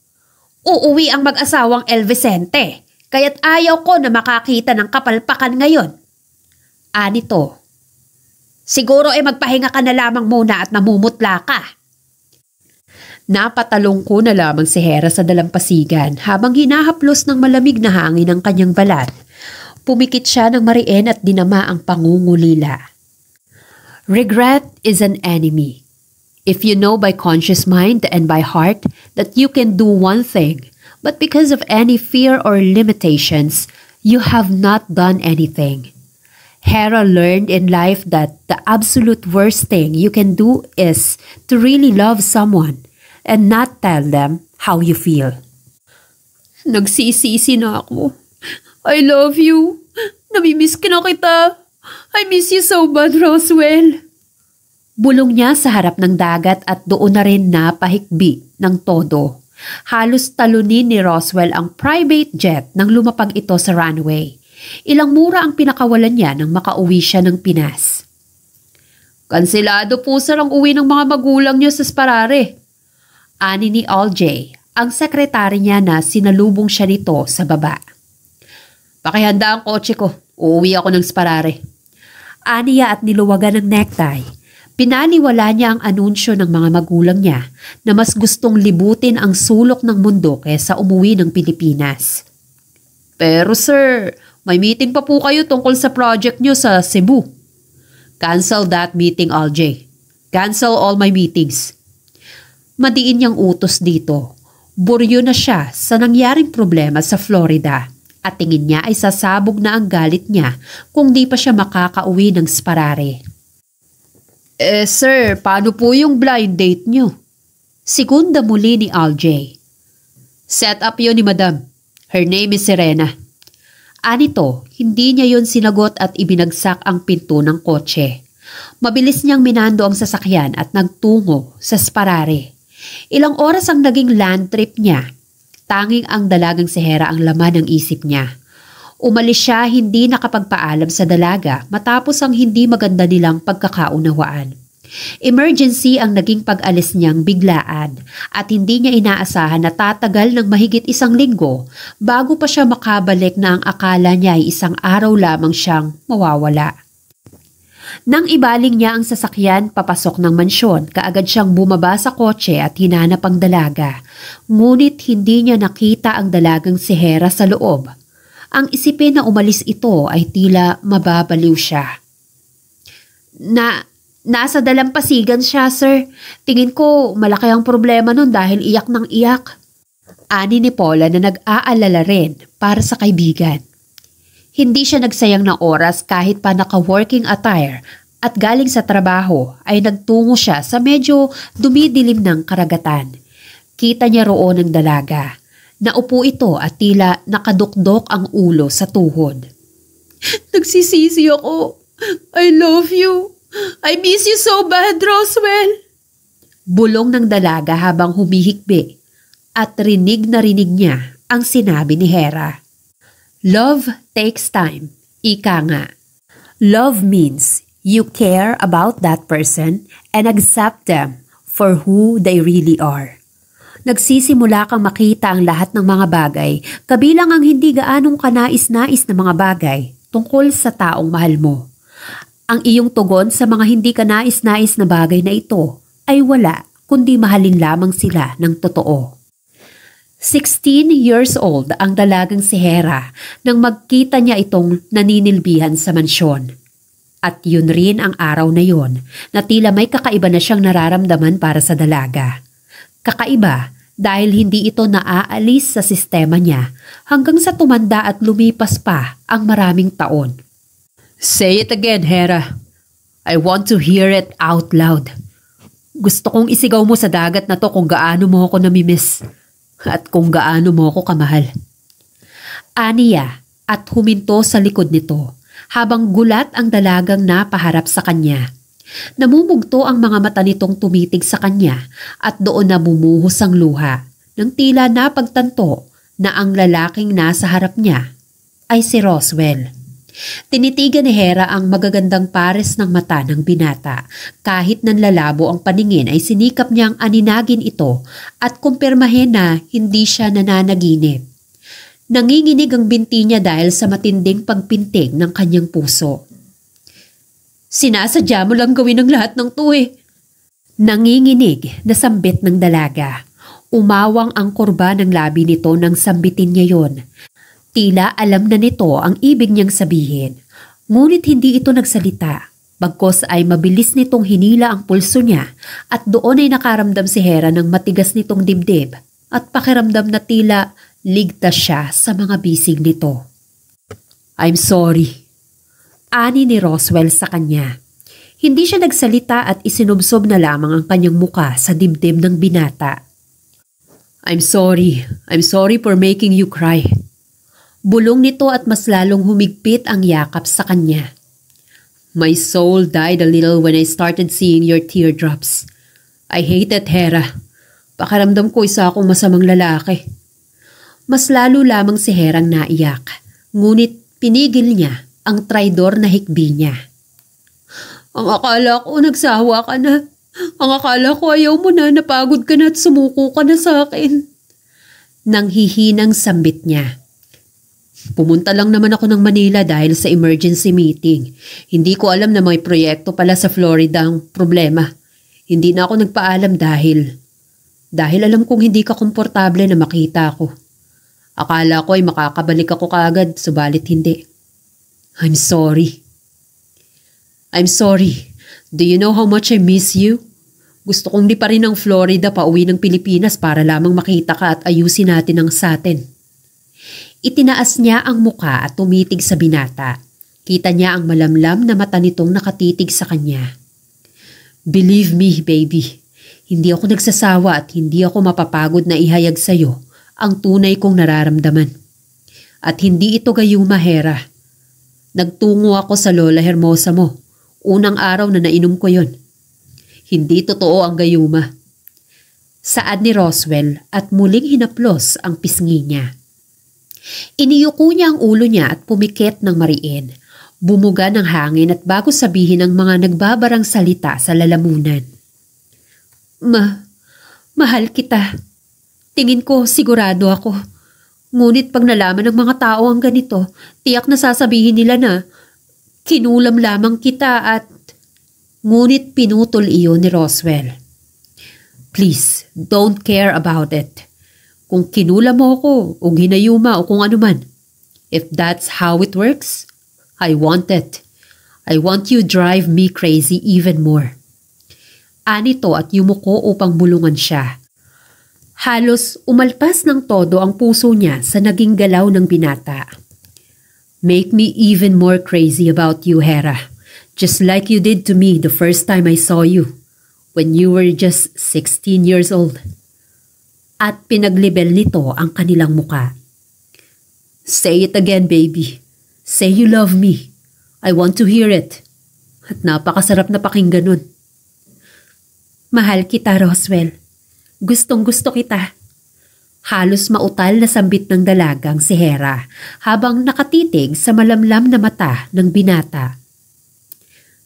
Uuwi ang mag-asawang El Vicente kaya't ayaw ko na makakita ng kapalpakan ngayon. Anito, siguro ay magpahinga ka na lamang muna at namumutla ka. Napatalong ko na lamang si Hera sa dalampasigan habang hinahaplos ng malamig na hangin ang kanyang balat. Pumikit siya ng marien at dinama ang pangungulila. Regret is an enemy. If you know by conscious mind and by heart that you can do one thing, but because of any fear or limitations, you have not done anything. Hera learned in life that the absolute worst thing you can do is to really love someone and not tell them how you feel. Nagsisisi na ako. I love you. Namimiss ka na kita. I miss you so bad, Roswell. Bulong niya sa harap ng dagat at doon na rin napahikbi ng todo. Halos talunin ni Roswell ang private jet nang lumapag ito sa runway. Ilang mura ang pinakawalan niya nang makauwi siya ng Pinas. Kansilado po sa ang uwi ng mga magulang niya sa Sparare. Ani ni Aljay, ang sekretary niya na sinalubong siya nito sa baba. Pakihanda ang kotse ko. Uuwi ako ng Sparare. Aniya at niluwagan ng necktie Pinaniwala niya ang anunsyo ng mga magulang niya na mas gustong libutin ang sulok ng mundo kaysa umuwi ng Pilipinas. Pero sir, may meeting pa po kayo tungkol sa project niyo sa Cebu. Cancel that meeting, LJ. Cancel all my meetings. Madiin niyang utos dito. Buryo na siya sa nangyaring problema sa Florida at tingin niya ay sasabog na ang galit niya kung di pa siya makakauwi ng sparare. Eh sir, paano po yung blind date nyo? Segunda muli ni Aljay. Set up yun ni madam. Her name is Serena. Anito, hindi niya yon sinagot at ibinagsak ang pinto ng kotse. Mabilis niyang minando ang sasakyan at nagtungo sa Sparare. Ilang oras ang naging land trip niya. Tanging ang dalagang sehera ang laman ng isip niya. Umalis siya hindi nakapagpaalam sa dalaga matapos ang hindi maganda nilang pagkakaunawaan. Emergency ang naging pag-alis niyang biglaan at hindi niya inaasahan na tatagal ng mahigit isang linggo bago pa siya makabalik na ang akala niya ay isang araw lamang siyang mawawala. Nang ibaling niya ang sasakyan papasok ng mansyon, kaagad siyang bumaba sa kotse at hinanap ang dalaga. Ngunit hindi niya nakita ang dalagang si Hera sa loob. Ang isipin na umalis ito ay tila mababaliw siya. Na, nasa dalampasigan siya, sir. Tingin ko malaki ang problema nun dahil iyak ng iyak. Ani ni Paula na nag-aalala rin para sa kaibigan. Hindi siya nagsayang ng oras kahit pa naka-working attire at galing sa trabaho ay nagtungo siya sa medyo dumidilim ng karagatan. Kita niya roon ang dalaga. Naupo ito at tila nakadukdok ang ulo sa tuhod. Nagsisisi ako. I love you. I miss you so bad, Roswell. Bulong ng dalaga habang humihikbi at rinig na rinig niya ang sinabi ni Hera. Love takes time. Ika nga. Love means you care about that person and accept them for who they really are nagsisimula kang makita ang lahat ng mga bagay, kabilang ang hindi gaanong kanais-nais na mga bagay tungkol sa taong mahal mo. Ang iyong tugon sa mga hindi kanais-nais na bagay na ito ay wala kundi mahalin lamang sila ng totoo. 16 years old ang dalagang si Hera nang magkita niya itong naninilbihan sa mansyon. At yun rin ang araw na yon na tila may kakaiba na siyang nararamdaman para sa dalaga. Kakaiba dahil hindi ito naaalis sa sistema niya hanggang sa tumanda at lumipas pa ang maraming taon. Say it again, Hera. I want to hear it out loud. Gusto kong isigaw mo sa dagat na to kung gaano mo ako namimiss at kung gaano mo ako kamahal. Aniya at huminto sa likod nito habang gulat ang dalagang napaharap sa kanya. Namumugto ang mga mata nitong tumitig sa kanya at doon namumuhos ang luha nang tila napagtanto na ang lalaking nasa harap niya ay si Roswell. Tinitigan ni Hera ang magagandang pares ng mata ng binata. Kahit nanlalabo ang paningin ay sinikap niyang aninagin ito at kumpirmahin na hindi siya nananaginip. Nanginginig ang binti niya dahil sa matinding pagpintig ng kanyang puso. Sinasadya mo lang gawin ang lahat ng to eh. Nanginginig na sambit ng dalaga. Umawang ang kurba ng labi nito nang sambitin niya yon. Tila alam na nito ang ibig niyang sabihin. Ngunit hindi ito nagsalita. Bagkos ay mabilis nitong hinila ang pulso niya at doon ay nakaramdam si Hera ng matigas nitong dibdib at pakiramdam na tila ligtas siya sa mga bisig nito. I'm sorry, ani ni Roswell sa kanya. Hindi siya nagsalita at isinubsob na lamang ang kanyang muka sa dibdib ng binata. I'm sorry. I'm sorry for making you cry. Bulong nito at mas lalong humigpit ang yakap sa kanya. My soul died a little when I started seeing your teardrops. I hated Hera. Pakaramdam ko isa akong masamang lalaki. Mas lalo lamang si Herang naiyak, ngunit pinigil niya ang traidor na hikbi niya. Ang akala ko nagsawa ka na. Ang akala ko ayaw mo na napagod ka na at sumuko ka na sa akin. Nang hihinang sambit niya. Pumunta lang naman ako ng Manila dahil sa emergency meeting. Hindi ko alam na may proyekto pala sa Florida ang problema. Hindi na ako nagpaalam dahil... Dahil alam kong hindi ka komportable na makita ako. Akala ko ay makakabalik ako kaagad, subalit hindi. I'm sorry. I'm sorry. Do you know how much I miss you? Gusto kong di pa rin ang Florida pa uwi ng Pilipinas para lamang makita ka at ayusin natin ang satin. Itinaas niya ang muka at tumitig sa binata. Kita niya ang malamlam na mata nitong nakatitig sa kanya. Believe me, baby. Hindi ako nagsasawa at hindi ako mapapagod na ihayag sa'yo ang tunay kong nararamdaman. At hindi ito gayong mahera. Nagtungo ako sa Lola Hermosa mo. Unang araw na nainom ko yon. Hindi totoo ang gayuma. Saad ni Roswell at muling hinaplos ang pisngi niya. Iniyuko niya ang ulo niya at pumikit ng mariin. Bumuga ng hangin at bago sabihin ang mga nagbabarang salita sa lalamunan. Ma, mahal kita. Tingin ko sigurado ako. Ngunit pag nalaman ng mga tao ang ganito, tiyak na sasabihin nila na, kinulam lamang kita at... Ngunit pinutol iyon ni Roswell. Please, don't care about it. Kung kinulam mo ako, o ginayuma, o kung ano man. If that's how it works, I want it. I want you drive me crazy even more. Anito at yumuko upang bulungan siya. Halos umalpas ng todo ang puso niya sa naging galaw ng binata. Make me even more crazy about you, Hera. Just like you did to me the first time I saw you, when you were just 16 years old. At pinaglibel nito ang kanilang muka. Say it again, baby. Say you love me. I want to hear it. At napakasarap na pakinggan nun. Mahal kita, Roswell. Gustong gusto kita. Halos mautal na sambit ng dalagang si Hera habang nakatitig sa malamlam na mata ng binata.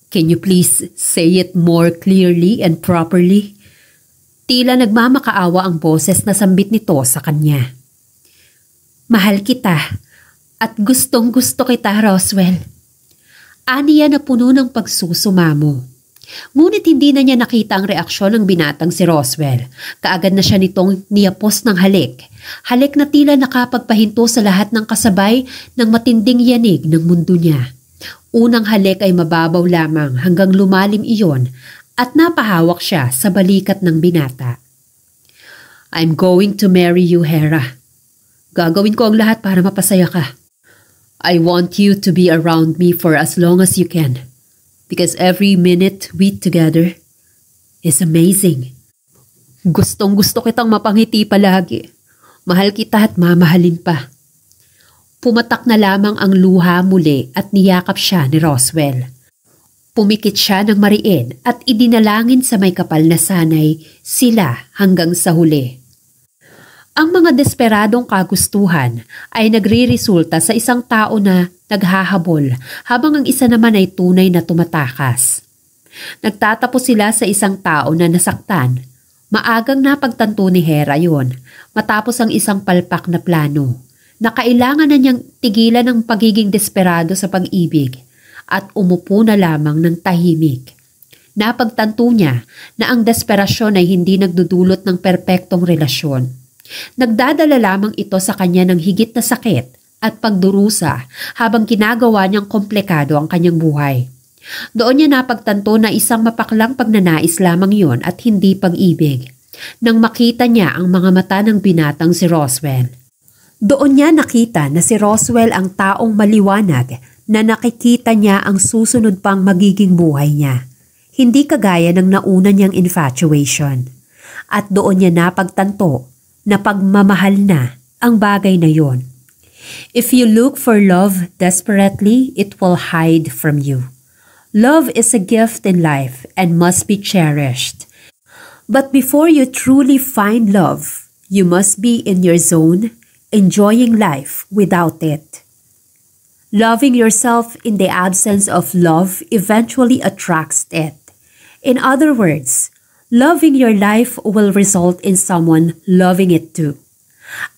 Can you please say it more clearly and properly? Tila nagmamakaawa ang boses na sambit nito sa kanya. Mahal kita at gustong gusto kita, Roswell. Aniya na puno ng pagsusumamo. Ngunit hindi na niya nakita ang reaksyon ng binatang si Roswell. Kaagad na siya nitong niyapos ng halik. Halik na tila nakapagpahinto sa lahat ng kasabay ng matinding yanig ng mundo niya. Unang halik ay mababaw lamang hanggang lumalim iyon at napahawak siya sa balikat ng binata. I'm going to marry you, Hera. Gagawin ko ang lahat para mapasaya ka. I want you to be around me for as long as you can because every minute we together is amazing. Gustong gusto kitang mapangiti palagi. Mahal kita at mamahalin pa. Pumatak na lamang ang luha muli at niyakap siya ni Roswell. Pumikit siya ng mariin at idinalangin sa may kapal na sanay sila hanggang sa huli. Ang mga desperadong kagustuhan ay nagriresulta sa isang tao na naghahabol, habang ang isa naman ay tunay na tumatakas. Nagtatapos sila sa isang tao na nasaktan. Maagang napagtanto ni Hera yon matapos ang isang palpak na plano na kailangan na niyang tigilan ang pagiging desperado sa pag-ibig at umupo na lamang ng tahimik. Napagtanto niya na ang desperasyon ay hindi nagdudulot ng perpektong relasyon. Nagdadala lamang ito sa kanya ng higit na sakit at pagdurusa habang ginagawa niyang komplikado ang kanyang buhay. Doon niya napagtanto na isang mapaklang pagnanais lamang yon at hindi pag-ibig nang makita niya ang mga mata ng binatang si Roswell. Doon niya nakita na si Roswell ang taong maliwanag na nakikita niya ang susunod pang magiging buhay niya. Hindi kagaya ng nauna niyang infatuation. At doon niya napagtanto na pagmamahal na ang bagay na yon If you look for love desperately, it will hide from you. Love is a gift in life and must be cherished. But before you truly find love, you must be in your zone, enjoying life without it. Loving yourself in the absence of love eventually attracts it. In other words, loving your life will result in someone loving it too.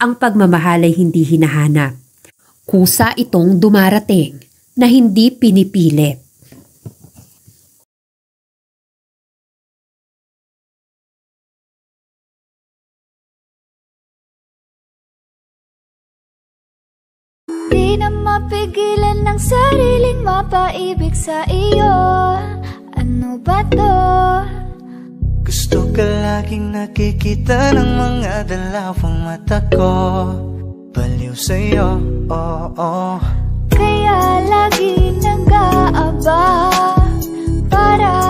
Ang pagmamahal ay hindi hinahanap. Kusa itong dumarating na hindi pinipilit. Di na mapigilan ng sariling mapaibig sa iyo Ano ba to? Gusto ka laging nakikita ng mga dalawang mata ko Baliw sa'yo, oh, oh. Kaya lagi nag-aaba Para